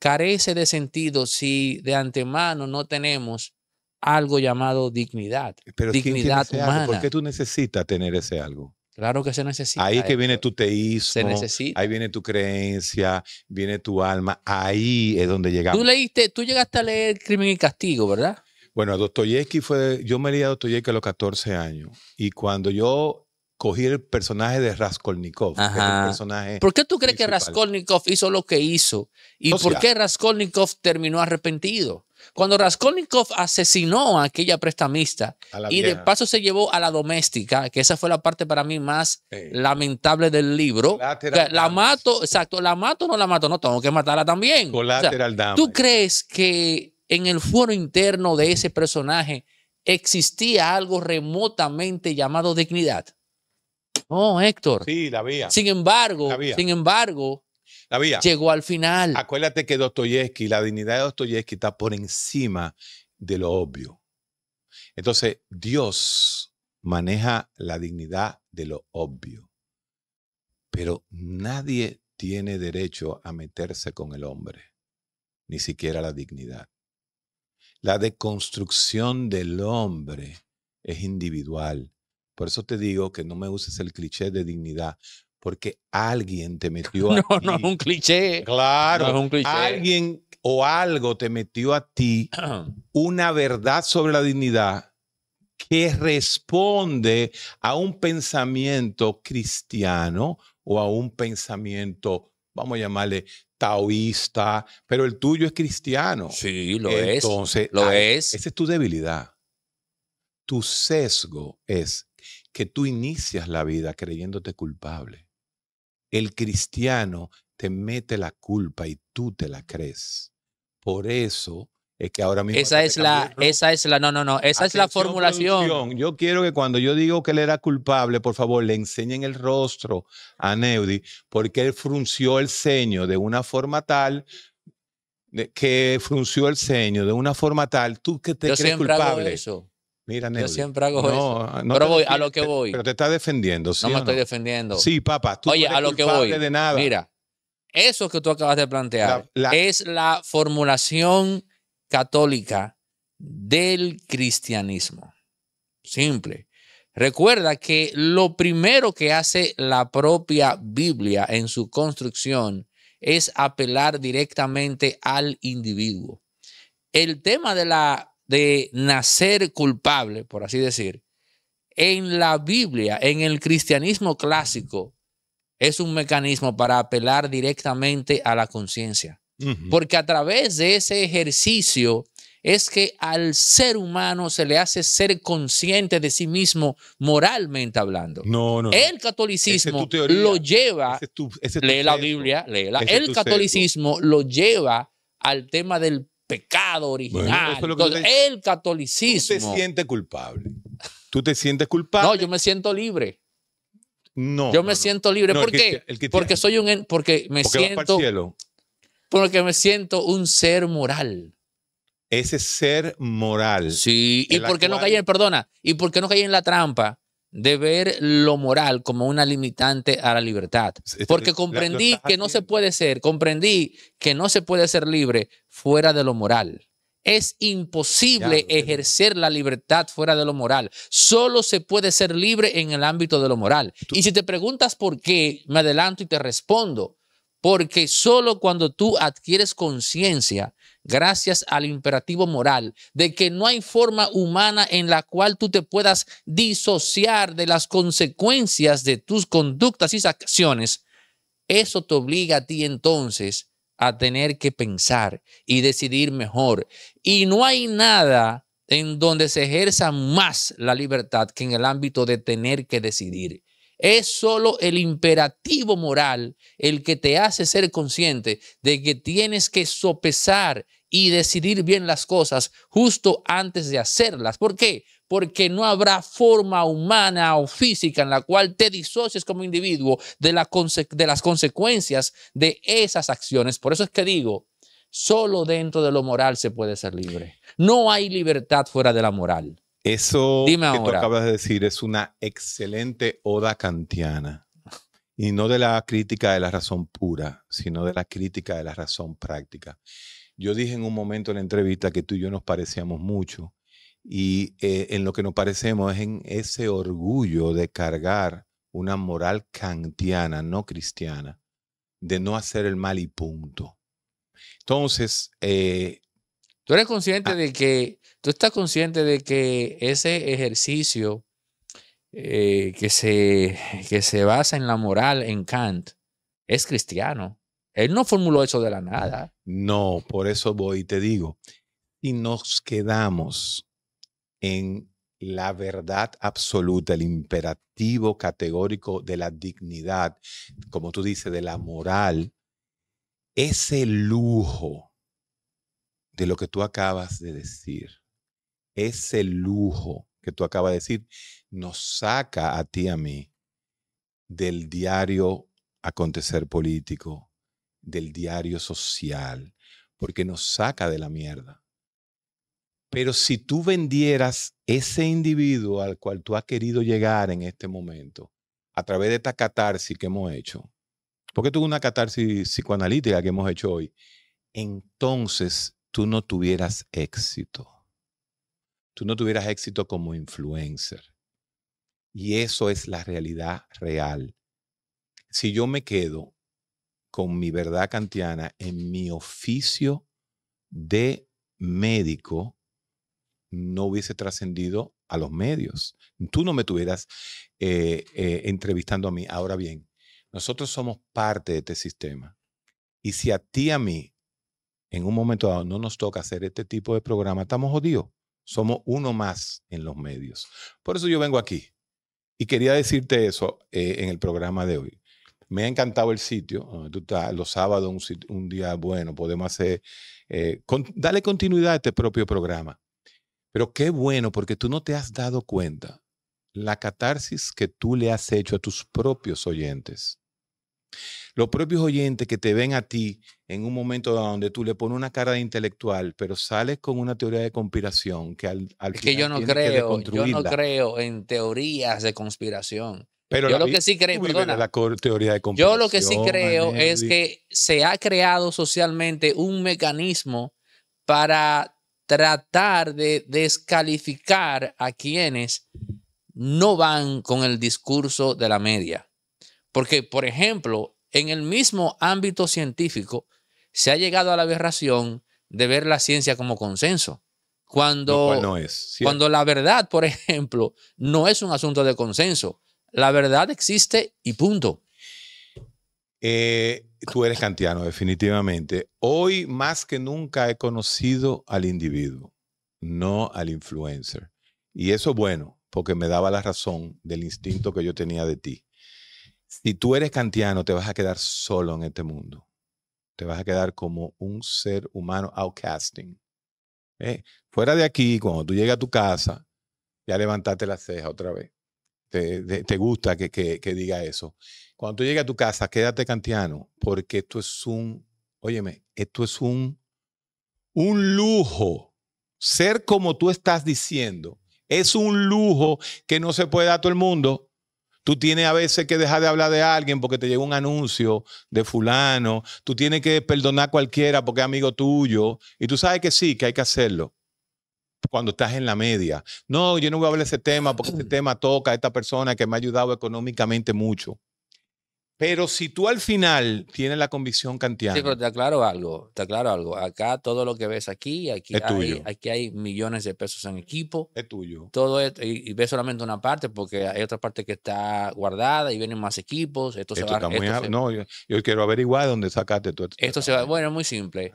Carece de sentido si de antemano no tenemos algo llamado dignidad. Pero dignidad humana. ¿Por qué tú necesitas tener ese algo? Claro que se necesita. Ahí que viene tu teísmo. Se necesita. Ahí viene tu creencia, viene tu alma. Ahí es donde llegamos. Tú leíste, tú llegaste a leer Crimen y Castigo, ¿verdad? Bueno, Dostoyevsky fue, yo me leí a Dostoyevsky a los 14 años y cuando yo cogí el personaje de Raskolnikov. el personaje ¿Por qué tú crees que Raskolnikov hizo lo que hizo? ¿Y por qué Raskolnikov terminó arrepentido? Cuando Raskolnikov asesinó a aquella prestamista y de paso se llevó a la doméstica, que esa fue la parte para mí más lamentable del libro. la mato, exacto, la mato o no la mato, no, tengo que matarla también. Colateral ¿Tú crees que en el fuero interno de ese personaje existía algo remotamente llamado dignidad. Oh Héctor. Sí, la vía. Sin embargo, sin embargo, la llegó al final. Acuérdate que Dostoyevsky, la dignidad de Dostoyevsky está por encima de lo obvio. Entonces, Dios maneja la dignidad de lo obvio. Pero nadie tiene derecho a meterse con el hombre, ni siquiera la dignidad. La deconstrucción del hombre es individual. Por eso te digo que no me uses el cliché de dignidad, porque alguien te metió a ti. No, es un cliché. Claro, es un cliché. Alguien o algo te metió a ti una verdad sobre la dignidad que responde a un pensamiento cristiano o a un pensamiento, vamos a llamarle, taoísta, pero el tuyo es cristiano. Sí, lo es. Entonces, lo es. Esa es tu debilidad. Tu sesgo es que tú inicias la vida creyéndote culpable. El cristiano te mete la culpa y tú te la crees. Por eso es que ahora mismo... Esa es la, esa es la, no, no, no, esa es la formulación. Yo quiero que cuando yo digo que él era culpable, por favor, le enseñen el rostro a Neudi, porque él frunció el ceño de una forma tal que frunció el ceño de una forma tal, tú que te yo crees culpable. eso. Mira, Neudi. Yo siempre hago no, eso. No pero voy a lo que voy. Pero te estás defendiendo, No me estoy defendiendo. Sí, papá, tú Oye, a lo que voy. de nada. Mira, eso que tú acabas de plantear es la formulación católica del cristianismo. Simple. Recuerda que lo primero que hace la propia Biblia en su construcción es apelar directamente al individuo. El tema de la de nacer culpable, por así decir, en la Biblia, en el cristianismo clásico, es un mecanismo para apelar directamente a la conciencia porque a través de ese ejercicio es que al ser humano se le hace ser consciente de sí mismo moralmente hablando. No, no. El catolicismo lo lleva, Lee lee la Biblia, El catolicismo lo lleva al tema del pecado original. Entonces, el catolicismo. Tú te sientes culpable. Tú te sientes culpable. No, yo me siento libre. No. Yo me siento libre. ¿Por qué? Porque soy un. Porque me siento. para el cielo porque me siento un ser moral. Ese ser moral. Sí, y porque no caí en, perdona, y por qué no caí en la trampa de ver lo moral como una limitante a la libertad. Porque comprendí que no se puede ser, comprendí que no se puede ser libre fuera de lo moral. Es imposible ejercer la libertad fuera de lo moral. Solo se puede ser libre en el ámbito de lo moral. y si te preguntas por qué, me adelanto y te respondo. Porque solo cuando tú adquieres conciencia, gracias al imperativo moral, de que no hay forma humana en la cual tú te puedas disociar de las consecuencias de tus conductas y acciones, eso te obliga a ti entonces a tener que pensar y decidir mejor. Y no hay nada en donde se ejerza más la libertad que en el ámbito de tener que decidir. Es solo el imperativo moral el que te hace ser consciente de que tienes que sopesar y decidir bien las cosas justo antes de hacerlas. ¿Por qué? Porque no habrá forma humana o física en la cual te disocies como individuo de, las consecuencias de esas acciones. Por eso es que digo, solo dentro de lo moral se puede ser libre. No hay libertad fuera de la moral. Eso que tú acabas de decir es una excelente oda kantiana. Y no de la crítica de la razón pura, sino de la crítica de la razón práctica. Yo dije en un momento en la entrevista que tú y yo nos parecíamos mucho. Y eh, en lo que nos parecemos es en ese orgullo de cargar una moral kantiana, no cristiana, de no hacer el mal y punto. Entonces, eh, ¿tú eres consciente ah de que Tú estás consciente de que ese ejercicio eh, que, se, que se basa en la moral en Kant es cristiano. Él no formuló eso de la nada. No, por eso voy y te digo, y nos quedamos en la verdad absoluta, el imperativo categórico de la dignidad, como tú dices, de la moral, ese lujo de lo que tú acabas de decir ese lujo que tú acabas de decir nos saca a ti y a mí del diario acontecer político, del diario social, porque nos saca de la mierda. Pero si tú vendieras ese individuo al cual tú has querido llegar en este momento, a través de esta catarsis que hemos hecho, porque tuvo una catarsis psicoanalítica que hemos hecho hoy, entonces tú no tuvieras éxito tú no tuvieras éxito como influencer. Y eso es la realidad real. Si yo me quedo con mi verdad kantiana en mi oficio de médico, no hubiese trascendido a los medios. Tú no me tuvieras eh, eh, entrevistando a mí. Ahora bien, nosotros somos parte de este sistema. Y si a ti, a mí, en un momento dado no nos toca hacer este tipo de programa, estamos jodidos. Somos uno más en los medios. Por eso yo vengo aquí. Y quería decirte eso eh, en el programa de hoy. Me ha encantado el sitio. los sábados, un, día bueno, podemos hacer. Eh, dale continuidad a este propio programa. Pero qué bueno, porque tú no te has dado cuenta la catarsis que tú le has hecho a tus propios oyentes. Los propios oyentes que te ven a ti en un momento donde tú le pones una cara de intelectual, pero sales con una teoría de conspiración que al, que yo no creo, yo no creo en teorías de conspiración. Pero yo lo que sí creo, teoría de Yo lo que sí creo es que se ha creado socialmente un mecanismo para tratar de descalificar a quienes no van con el discurso de la media. Porque, por ejemplo, en el mismo ámbito científico se ha llegado a la aberración de ver la ciencia como consenso. Cuando, cuando la verdad, por ejemplo, no es un asunto de consenso. La verdad existe y punto. Eh, tú eres kantiano, definitivamente. Hoy más que nunca he conocido al individuo, no al influencer. Y eso bueno, porque me daba la razón del instinto que yo tenía de ti. Si tú eres kantiano, te vas a quedar solo en este mundo. Te vas a quedar como un ser humano outcasting. ¿eh? Fuera de aquí, cuando tú llegas a tu casa, ya levantaste la ceja otra vez. Te, gusta que, diga eso. Cuando tú llegas a tu casa, quédate kantiano, porque esto es un, óyeme, esto es un, un lujo. Ser como tú estás diciendo es un lujo que no se puede dar a todo el mundo. Tú tienes a veces que dejar de hablar de alguien porque te llegó un anuncio de fulano. Tú tienes que perdonar a cualquiera porque es amigo tuyo. Y tú sabes que sí, que hay que hacerlo cuando estás en la media. No, yo no voy a hablar de ese tema porque ese tema toca a esta persona que me ha ayudado económicamente mucho. Pero si tú al final tienes la convicción kantiana. Sí, pero te aclaro algo, te aclaro algo. Acá todo lo que ves aquí, aquí, hay, hay millones de pesos en equipo. Es tuyo. Todo esto, y, ves solamente una parte porque hay otra parte que está guardada y vienen más equipos. Esto, se va, está muy No, yo, quiero averiguar dónde sacaste tú. Este esto, se va, bueno, muy simple.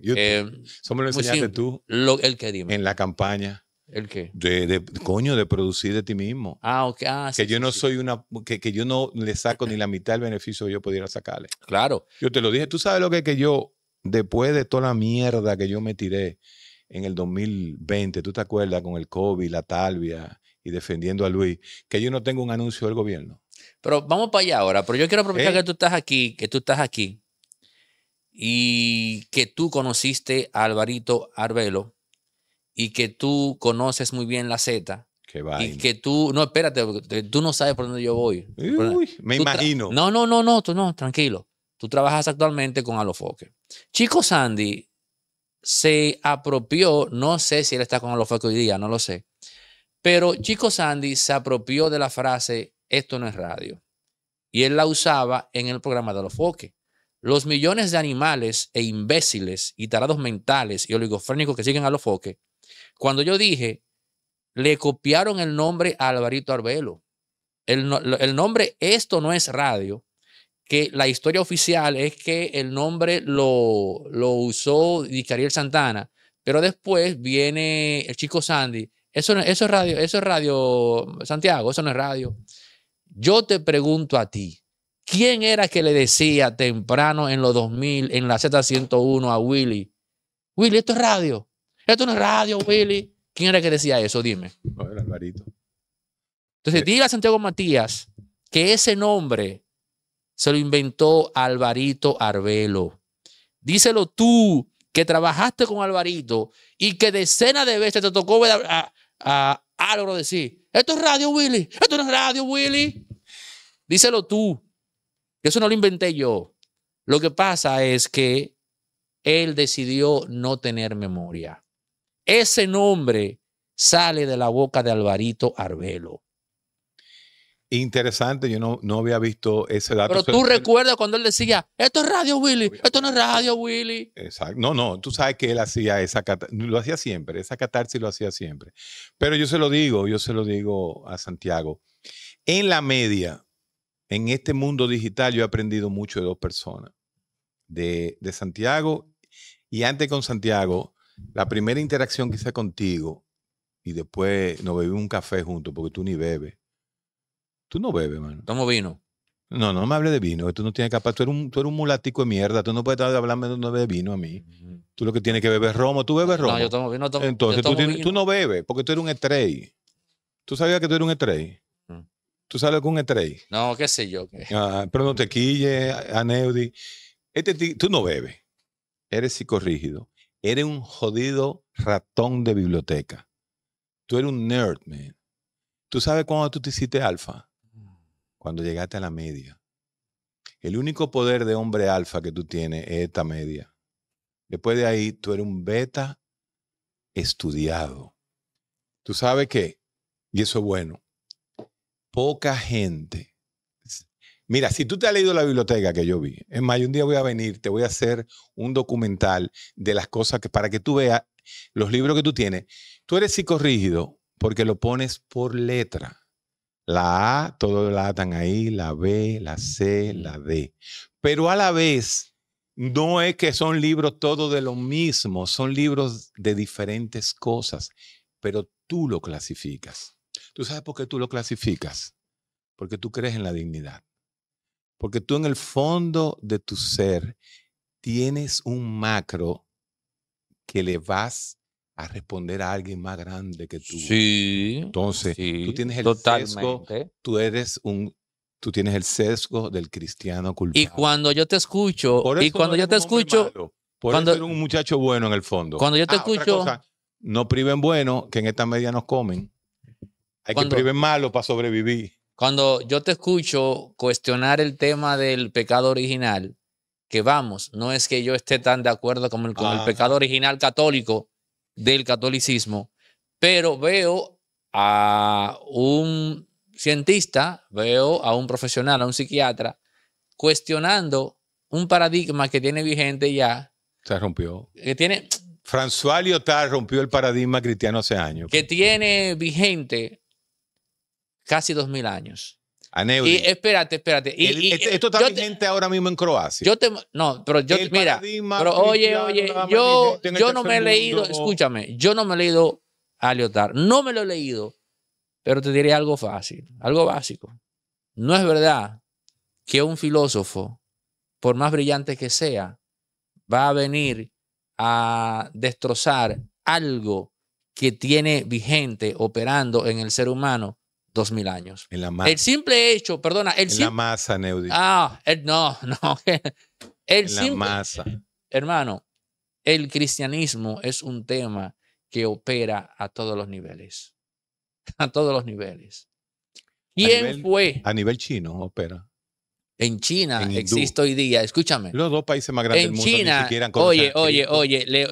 Eh, lo enseñaste tú. el que dime. En la campaña. ¿El qué? De, de, coño, de producir de ti mismo. Ah, ok. Ah, que yo no soy una, que, que, yo no le saco ni la mitad del beneficio que yo pudiera sacarle. Claro. Yo te lo dije, tú sabes lo que es que yo, después de toda la mierda que yo me tiré en el 2020, tú te acuerdas con el COVID, la talvia y defendiendo a Luis, que yo no tengo un anuncio del gobierno. Pero vamos para allá ahora, pero yo quiero aprovechar ¿Eh? que tú estás aquí, que tú estás aquí y que tú conociste a Alvarito Arbelo y que tú conoces muy bien la Z. y que tú, no, espérate, tú no sabes por dónde yo voy. me imagino. No, no, no, no, tú no, tranquilo. Tú trabajas actualmente con Alofoque. Chico Sandy se apropió, no sé si él está con Alofoque hoy día, no lo sé, pero Chico Sandy se apropió de la frase, esto no es radio. Y él la usaba en el programa de Alofoque. Los millones de animales e imbéciles y tarados mentales y oligofrénicos que siguen a Alofoque cuando yo dije, le copiaron el nombre a Alvarito Arbelo. El, nombre Esto no es radio, que la historia oficial es que el nombre lo, lo usó Dicariel Santana, pero después viene el chico Sandy. Eso, es radio, eso es radio, Santiago, eso no es radio. Yo te pregunto a ti, ¿quién era que le decía temprano en los 2000, en la Z101 a Willy, Willy, esto es radio? Esto no es radio, Willy. ¿Quién era que decía eso? Dime. No, Alvarito. Entonces, diga a Santiago Matías que ese nombre se lo inventó Alvarito Arbelo. Díselo tú, que trabajaste con Alvarito y que decenas de veces te tocó a, a, Álvaro decir, esto es radio, Willy, esto no es radio, Willy. Díselo tú, que eso no lo inventé yo. Lo que pasa es que él decidió no tener memoria. Ese nombre sale de la boca de Alvarito Arbelo. Interesante, yo no, había visto ese dato. Pero tú recuerdas cuando él decía, esto es Radio Willy, esto no es Radio Willy. Exacto. No, no, tú sabes que él hacía esa lo hacía siempre, esa catarsis lo hacía siempre. Pero yo se lo digo, yo se lo digo a Santiago. En la media, en este mundo digital, yo he aprendido mucho de dos personas, de, de Santiago y antes con Santiago, la primera interacción que hice contigo y después nos bebimos un café juntos porque tú ni bebes. Tú no bebes, mano. Tomo vino. No, no me hables de vino. Tú no tienes capaz. Tú eres un, tú mulatico de mierda. Tú no puedes estar hablando de vino a mí. Tú lo que tienes que beber es romo. Tú bebes romo. No, yo tomo vino. Tomo, Entonces tú, no bebes porque tú eres un estrey. ¿Tú sabías que tú eres un estrey? Mm. ¿Tú sabes que un estrey? No, qué sé yo. Ah, pero no te quille, Aneudi. Este tú no bebes. Eres psicorrígido. Eres un jodido ratón de biblioteca. Tú eres un nerd, man. ¿Tú sabes cuándo tú te hiciste alfa? Mm. Cuando llegaste a la media. El único poder de hombre alfa que tú tienes es esta media. Después de ahí, tú eres un beta estudiado. ¿Tú sabes qué? Y eso es bueno. Poca gente Mira, si tú te has leído la biblioteca que yo vi, En mayo un día voy a venir, te voy a hacer un documental de las cosas que para que tú veas los libros que tú tienes. Tú eres psicorrígido porque lo pones por letra. La A, todos la A están ahí, la B, la C, la D. Pero a la vez, no es que son libros todos de lo mismo, son libros de diferentes cosas, pero tú lo clasificas. ¿Tú sabes por qué tú lo clasificas? Porque tú crees en la dignidad. Porque tú en el fondo de tu ser tienes un macro que le vas a responder a alguien más grande que tú. Sí. Entonces, tú tienes el sesgo, tú eres un tú tienes el sesgo del cristiano culpable. Y cuando yo te escucho, Por eso y cuando yo te escucho, Por cuando eres un muchacho bueno en el fondo. Cuando yo te ah, escucho, no priven bueno, que en esta media nos comen. Hay que priven malo para sobrevivir. Cuando yo te escucho cuestionar el tema del pecado original, que vamos, no es que yo esté tan de acuerdo con el, el pecado original católico del catolicismo, pero veo a un cientista, veo a un profesional, a un psiquiatra, cuestionando un paradigma que tiene vigente ya. Se rompió. Que tiene. François Lyotard rompió el paradigma cristiano hace años. Que pues. tiene vigente casi mil años. Y espérate, espérate. esto está vigente ahora mismo en Croacia. Yo te, no, pero yo, mira, pero oye, oye, yo, este no me he leído, escúchame, yo no me he leído a Lyotard, no me lo he leído, pero te diré algo fácil, algo básico. No es verdad que un filósofo, por más brillante que sea, va a venir a destrozar algo que tiene vigente operando en el ser humano 2.000 mil años. En la El simple hecho, perdona. El en la masa, Neudi. Ah, no, no. El en simple... la masa. Hermano, el cristianismo es un tema que opera a todos los niveles. A todos los niveles. ¿Quién a fue? A nivel chino opera. En China existe hoy día, escúchame. Los dos países más grandes del mundo China, ni siquiera han Oye, oye, oye, Leo,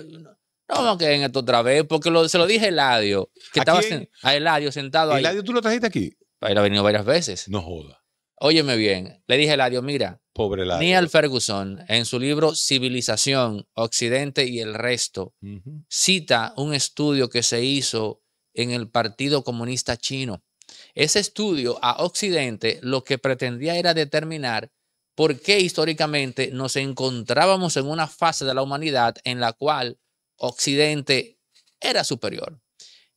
no vamos a en esto otra vez, porque se lo dije a Eladio, que estaba a Eladio sentado ahí. ¿Eladio tú lo trajiste aquí? Él ha venido varias veces. No joda. Óyeme bien, le dije a Eladio, mira, Pobre Eladio. Neil Ferguson, en su libro Civilización, Occidente y el resto, cita un estudio que se hizo en el Partido Comunista Chino. Ese estudio a Occidente lo que pretendía era determinar por qué históricamente nos encontrábamos en una fase de la humanidad en la cual Occidente era superior.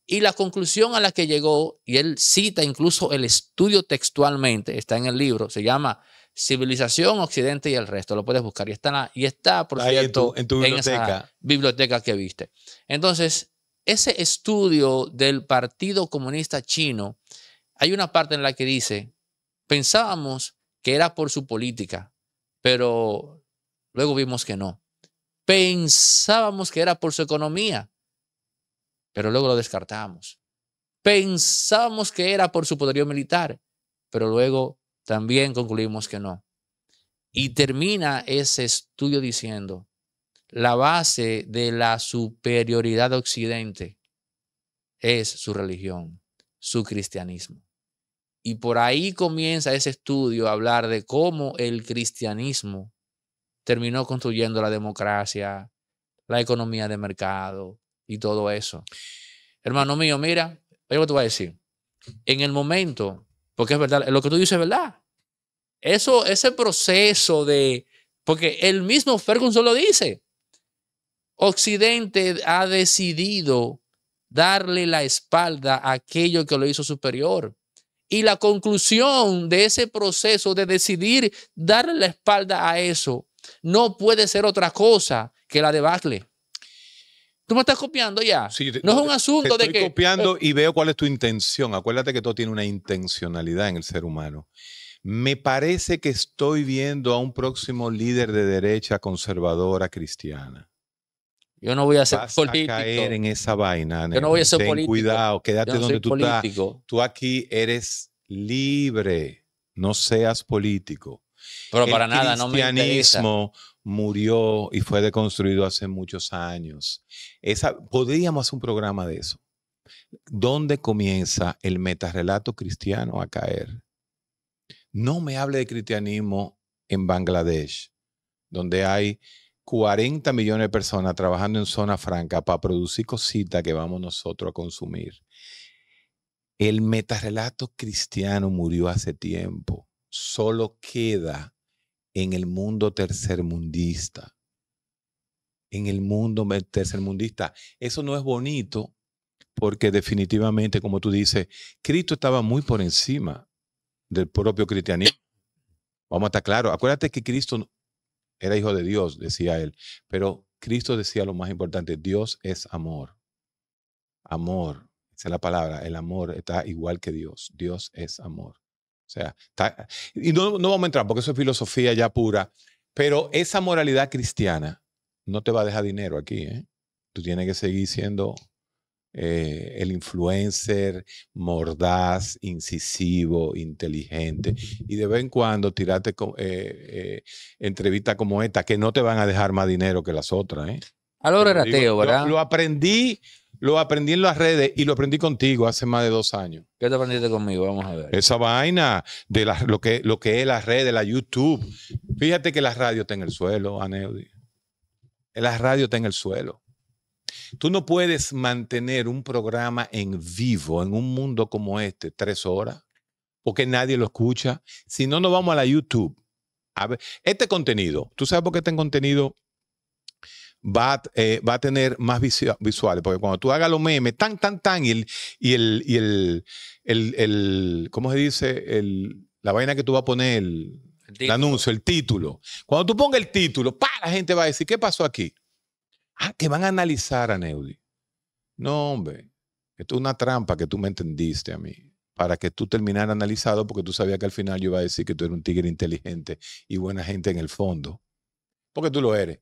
Y la conclusión a la que llegó, y él cita incluso el estudio textualmente, está en el libro, se llama Civilización, Occidente y el resto, lo puedes buscar. Y está, en está por cierto, tu, biblioteca. En esa biblioteca que viste. Entonces, ese estudio del Partido Comunista Chino, hay una parte en la que dice, pensábamos que era por su política, pero luego vimos que no. Pensábamos que era por su economía, pero luego lo descartamos. Pensábamos que era por su poderío militar, pero luego también concluimos que no. Y termina ese estudio diciendo, la base de la superioridad de Occidente es su religión, su cristianismo. Y por ahí comienza ese estudio a hablar de cómo el cristianismo terminó construyendo la democracia, la economía de mercado y todo eso. Hermano mío, mira, lo que tú voy a decir. En el momento, porque es verdad, lo que tú dices es verdad. Eso, ese proceso de, porque el mismo Ferguson lo dice, Occidente ha decidido darle la espalda a aquello que lo hizo superior. Y la conclusión de ese proceso de decidir darle la espalda a eso no puede ser otra cosa que la de debacle. Tú me estás copiando ya. no es un asunto de que. copiando eh, y veo cuál es tu intención. Acuérdate que todo tiene una intencionalidad en el ser humano. Me parece que estoy viendo a un próximo líder de derecha conservadora cristiana. Yo no voy a ser Vas A caer en esa vaina. Yo no voy a ser político. Cuidado, quédate donde tú estás. Tú aquí eres libre. No seas político. Pero para nada, no me murió y fue deconstruido hace muchos años. Esa, podríamos hacer un programa de eso. ¿Dónde comienza el metarrelato cristiano a caer? No me hable de cristianismo en Bangladesh, donde hay 40 millones de personas trabajando en zona franca para producir cositas que vamos nosotros a consumir. El metarrelato cristiano murió hace tiempo solo queda en el mundo tercermundista. En el mundo tercermundista. Eso no es bonito porque definitivamente, como tú dices, Cristo estaba muy por encima del propio cristianismo. Vamos a estar claros. Acuérdate que Cristo era hijo de Dios, decía él, pero Cristo decía lo más importante, Dios es amor. Amor, esa es la palabra, el amor está igual que Dios, Dios es amor. O sea, y no, vamos a entrar porque eso es filosofía ya pura, pero esa moralidad cristiana no te va a dejar dinero aquí. ¿eh? Tú tienes que seguir siendo eh, el influencer mordaz, incisivo, inteligente. Y de vez en cuando tirarte eh, entrevistas como esta que no te van a dejar más dinero que las otras. ¿eh? Ahora era ¿verdad? lo aprendí lo aprendí en las redes y lo aprendí contigo hace más de dos años. ¿Qué te aprendiste conmigo? Vamos a ver. Esa vaina de lo, que, lo que es la red, de la YouTube. Fíjate que la radio está en el suelo, Aneudi. La radio está en el suelo. Tú no puedes mantener un programa en vivo en un mundo como este tres horas porque nadie lo escucha. Si no, nos vamos a la YouTube. A ver, este contenido, ¿tú sabes por qué este contenido eh, va a, tener más visuales. Porque cuando tú hagas los memes, tan, tan, tan, y el, y el, y el, el, ¿cómo se dice? El, la vaina que tú vas a poner, el, anuncio, el título. Cuando tú pongas el título, ¡pa! la gente va a decir, ¿qué pasó aquí? Ah, que van a analizar a Neudi. No, hombre, esto es una trampa que tú me entendiste a mí para que tú terminaras analizado, porque tú sabías que al final yo iba a decir que tú eres un tigre inteligente y buena gente en el fondo. Porque tú lo eres.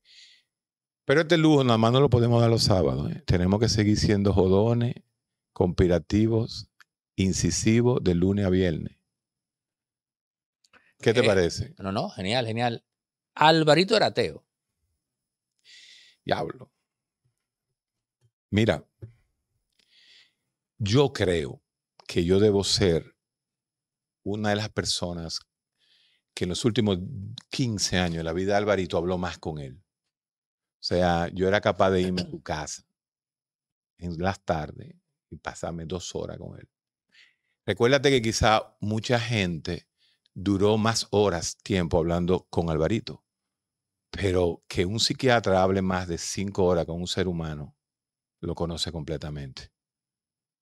Pero este lujo nada más no lo podemos dar los sábados. ¿eh? Tenemos que seguir siendo jodones, conspirativos, incisivos de lunes a viernes. ¿Qué te eh, parece? No, no, genial, genial. Alvarito era ateo. Diablo. Mira, yo creo que yo debo ser una de las personas que en los últimos 15 años de la vida de Alvarito habló más con él. O sea, yo era capaz de irme a tu casa en las tardes y pasarme dos horas con él. Recuérdate que quizá mucha gente duró más horas tiempo hablando con Alvarito, pero que un psiquiatra hable más de cinco horas con un ser humano, lo conoce completamente.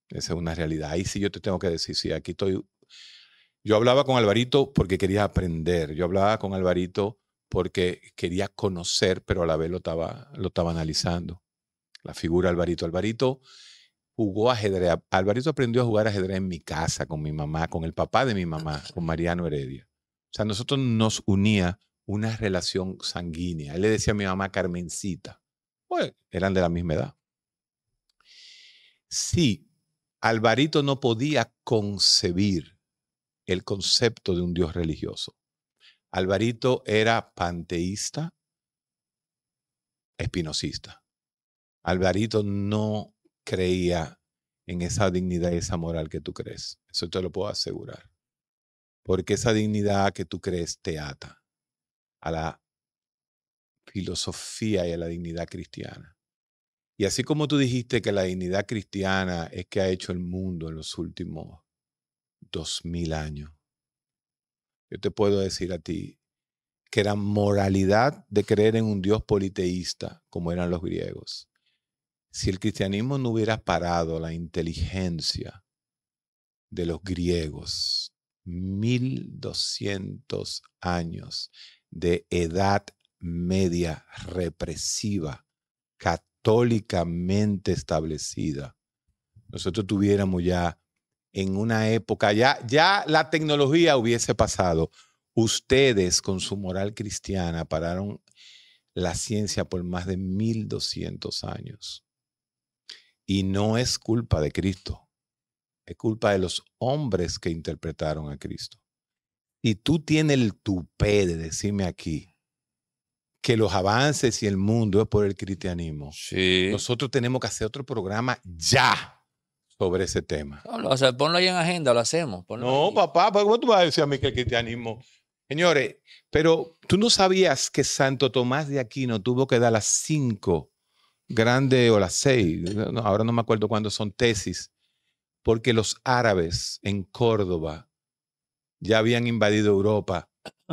Esa es una realidad. Ahí sí yo te tengo que decir, sí, aquí estoy. Yo hablaba con Alvarito porque quería aprender. Yo hablaba con Alvarito porque quería conocer, pero a la vez lo estaba, lo estaba analizando. La figura Alvarito. Alvarito jugó ajedrez. Alvarito aprendió a jugar ajedrez en mi casa, con mi mamá, con el papá de mi mamá, con Mariano Heredia. O sea, nosotros nos unía una relación sanguínea. Él le decía a mi mamá Carmencita. pues eran de la misma edad. Sí, Alvarito no podía concebir el concepto de un Dios religioso. Alvarito era panteísta, espinosista. Alvarito no creía en esa dignidad y esa moral que tú crees. Eso te lo puedo asegurar. Porque esa dignidad que tú crees te ata a la filosofía y a la dignidad cristiana. Y así como tú dijiste que la dignidad cristiana es que ha hecho el mundo en los últimos dos mil años, yo te puedo decir a ti que era moralidad de creer en un Dios politeísta, como eran los griegos. Si el cristianismo no hubiera parado la inteligencia de los griegos, 1200 años de edad media represiva, católicamente establecida, nosotros tuviéramos ya en una época, ya, ya la tecnología hubiese pasado. Ustedes con su moral cristiana pararon la ciencia por más de 1200 años. Y no es culpa de Cristo, es culpa de los hombres que interpretaron a Cristo. Y tú tienes el tupé de decirme aquí que los avances y el mundo es por el cristianismo. Sí. Nosotros tenemos que hacer otro programa ya sobre ese tema. o sea, ponlo ahí en agenda, lo hacemos. No, papá, pues, ¿cómo tú vas a decir a mí que el cristianismo? Señores, pero tú no sabías que Santo Tomás de Aquino tuvo que dar las cinco grandes o las seis, ahora no me acuerdo cuándo son tesis, porque los árabes en Córdoba ya habían invadido Europa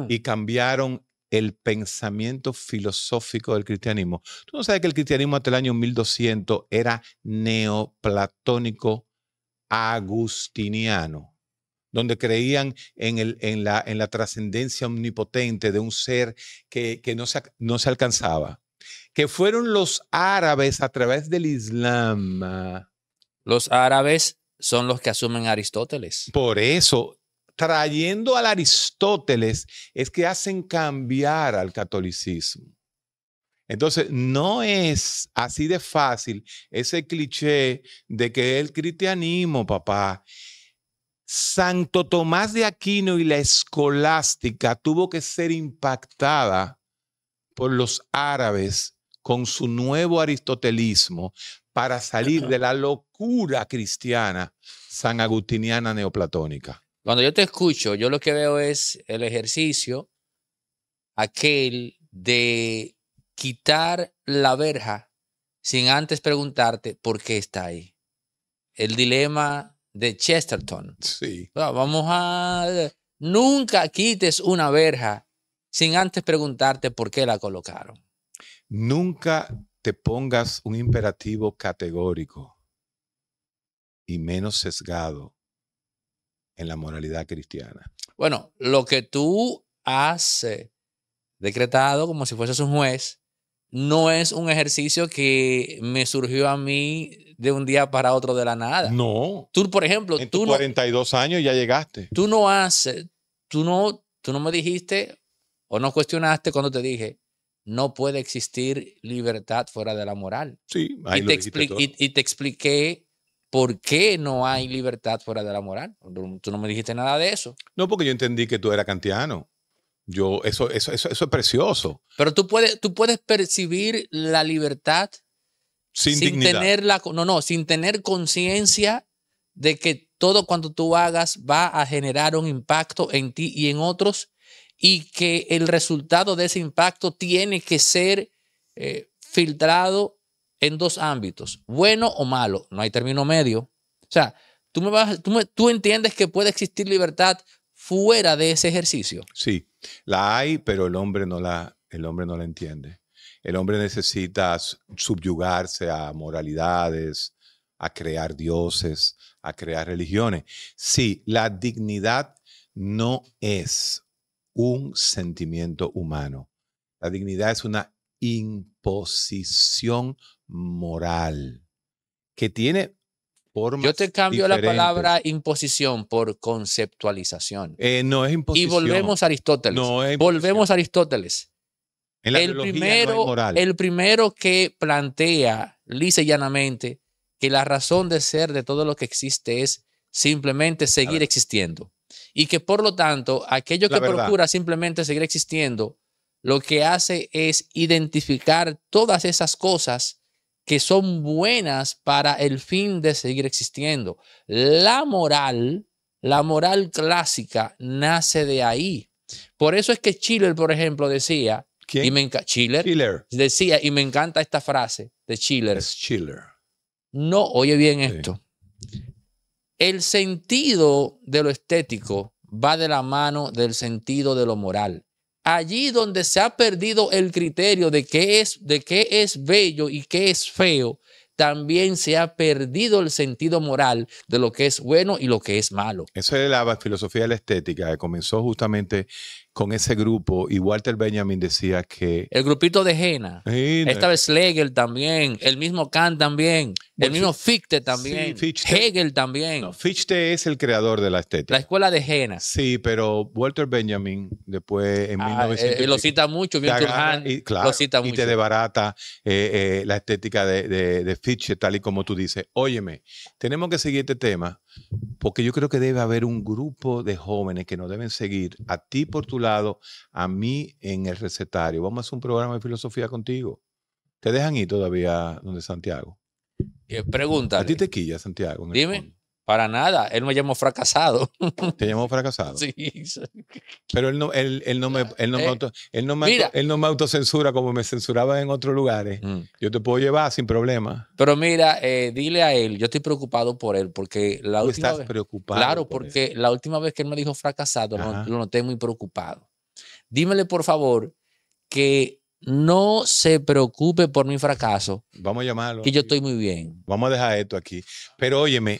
y cambiaron el pensamiento filosófico del cristianismo. Tú no sabes que el cristianismo hasta el año 1200 era neoplatónico agustiniano, donde creían en, el, en la, en la trascendencia omnipotente de un ser que, que no, se, no se alcanzaba, que fueron los árabes a través del Islam. Los árabes son los que asumen a Aristóteles. Por eso, trayendo al Aristóteles es que hacen cambiar al catolicismo. Entonces, no es así de fácil ese cliché de que el cristianismo, papá. Santo Tomás de Aquino y la escolástica tuvo que ser impactada por los árabes con su nuevo aristotelismo para salir de la locura cristiana san neoplatónica. Cuando yo te escucho, yo lo que veo es el ejercicio, aquel de quitar la verja sin antes preguntarte por qué está ahí. El dilema de Chesterton. Sí. Vamos a... Nunca quites una verja sin antes preguntarte por qué la colocaron. Nunca te pongas un imperativo categórico y menos sesgado en la moralidad cristiana? Bueno, lo que tú has eh, decretado como si fueses un juez no es un ejercicio que me surgió a mí de un día para otro de la nada. No. Tú, por ejemplo, en 42 años ya llegaste. Tú no haces, tú no, tú no me dijiste o no cuestionaste cuando te dije, no puede existir libertad fuera de la moral. Sí, y, te y te expliqué ¿por qué no hay libertad fuera de la moral? Tú no me dijiste nada de eso. No, porque yo entendí que tú eras kantiano. Yo, eso, eso, eso, es precioso. Pero tú puedes, tú puedes percibir la libertad sin, sin tener la, no, no, sin tener conciencia de que todo cuanto tú hagas va a generar un impacto en ti y en otros y que el resultado de ese impacto tiene que ser eh, filtrado en dos ámbitos, bueno o malo, no hay término medio. O sea, tú, me vas, tú, entiendes que puede existir libertad fuera de ese ejercicio. Sí, la hay, pero el hombre no la, el hombre no la entiende. El hombre necesita subyugarse a moralidades, a crear dioses, a crear religiones. Sí, la dignidad no es un sentimiento humano. La dignidad es una imposición humana moral, que tiene formas. Yo te cambio la palabra imposición por conceptualización. Eh, no es imposición. Y volvemos a Aristóteles. volvemos a Aristóteles. el, primero, el primero que plantea lisa y llanamente que la razón de ser de todo lo que existe es simplemente seguir existiendo. Y que por lo tanto, aquello que procura simplemente seguir existiendo, lo que hace es identificar todas esas cosas que son buenas para el fin de seguir existiendo. La moral, la moral clásica nace de ahí. Por eso es que Schiller, por ejemplo, decía, y me decía, y me encanta esta frase de Schiller. No, oye bien esto. El sentido de lo estético va de la mano del sentido de lo moral allí donde se ha perdido el criterio de qué es, de es bello y qué es feo, también se ha perdido el sentido moral de lo que es bueno y lo que es malo. Esa es la filosofía de la estética que comenzó justamente con ese grupo y Walter Benjamin decía que... El grupito de Jena. Esta vez Schlegel también, el mismo Kant también, el mismo Fichte también, Hegel también. Fichte es el creador de la estética. La escuela de Jena. Sí, pero Walter Benjamin después en ah, eh, eh, lo cita mucho, Turhan, y, lo cita y te debarata eh, la estética de, de Fichte, tal y como tú dices. Óyeme, tenemos que seguir este tema porque yo creo que debe haber un grupo de jóvenes que nos deben seguir, a ti por tu lado, a mí en el recetario. Vamos a hacer un programa de filosofía contigo. ¿Te dejan ir todavía donde Santiago? Eh, pregunta. A ti te quilla, Santiago. Dime. Para nada, él me llamó fracasado. ¿Te llamó fracasado? Sí. Pero él no, él, él no me, él no, me autocensura como me censuraba en otros lugares. Mm. Yo te puedo llevar sin problema. Pero mira, eh, dile a él, yo estoy preocupado por él porque la Tú última estás preocupado. Claro, porque la última vez que él me dijo fracasado lo noté muy preocupado. Dímele por favor que no se preocupe por mi fracaso. Vamos a llamarlo. Que yo estoy muy bien. Vamos a dejar esto aquí. Pero óyeme,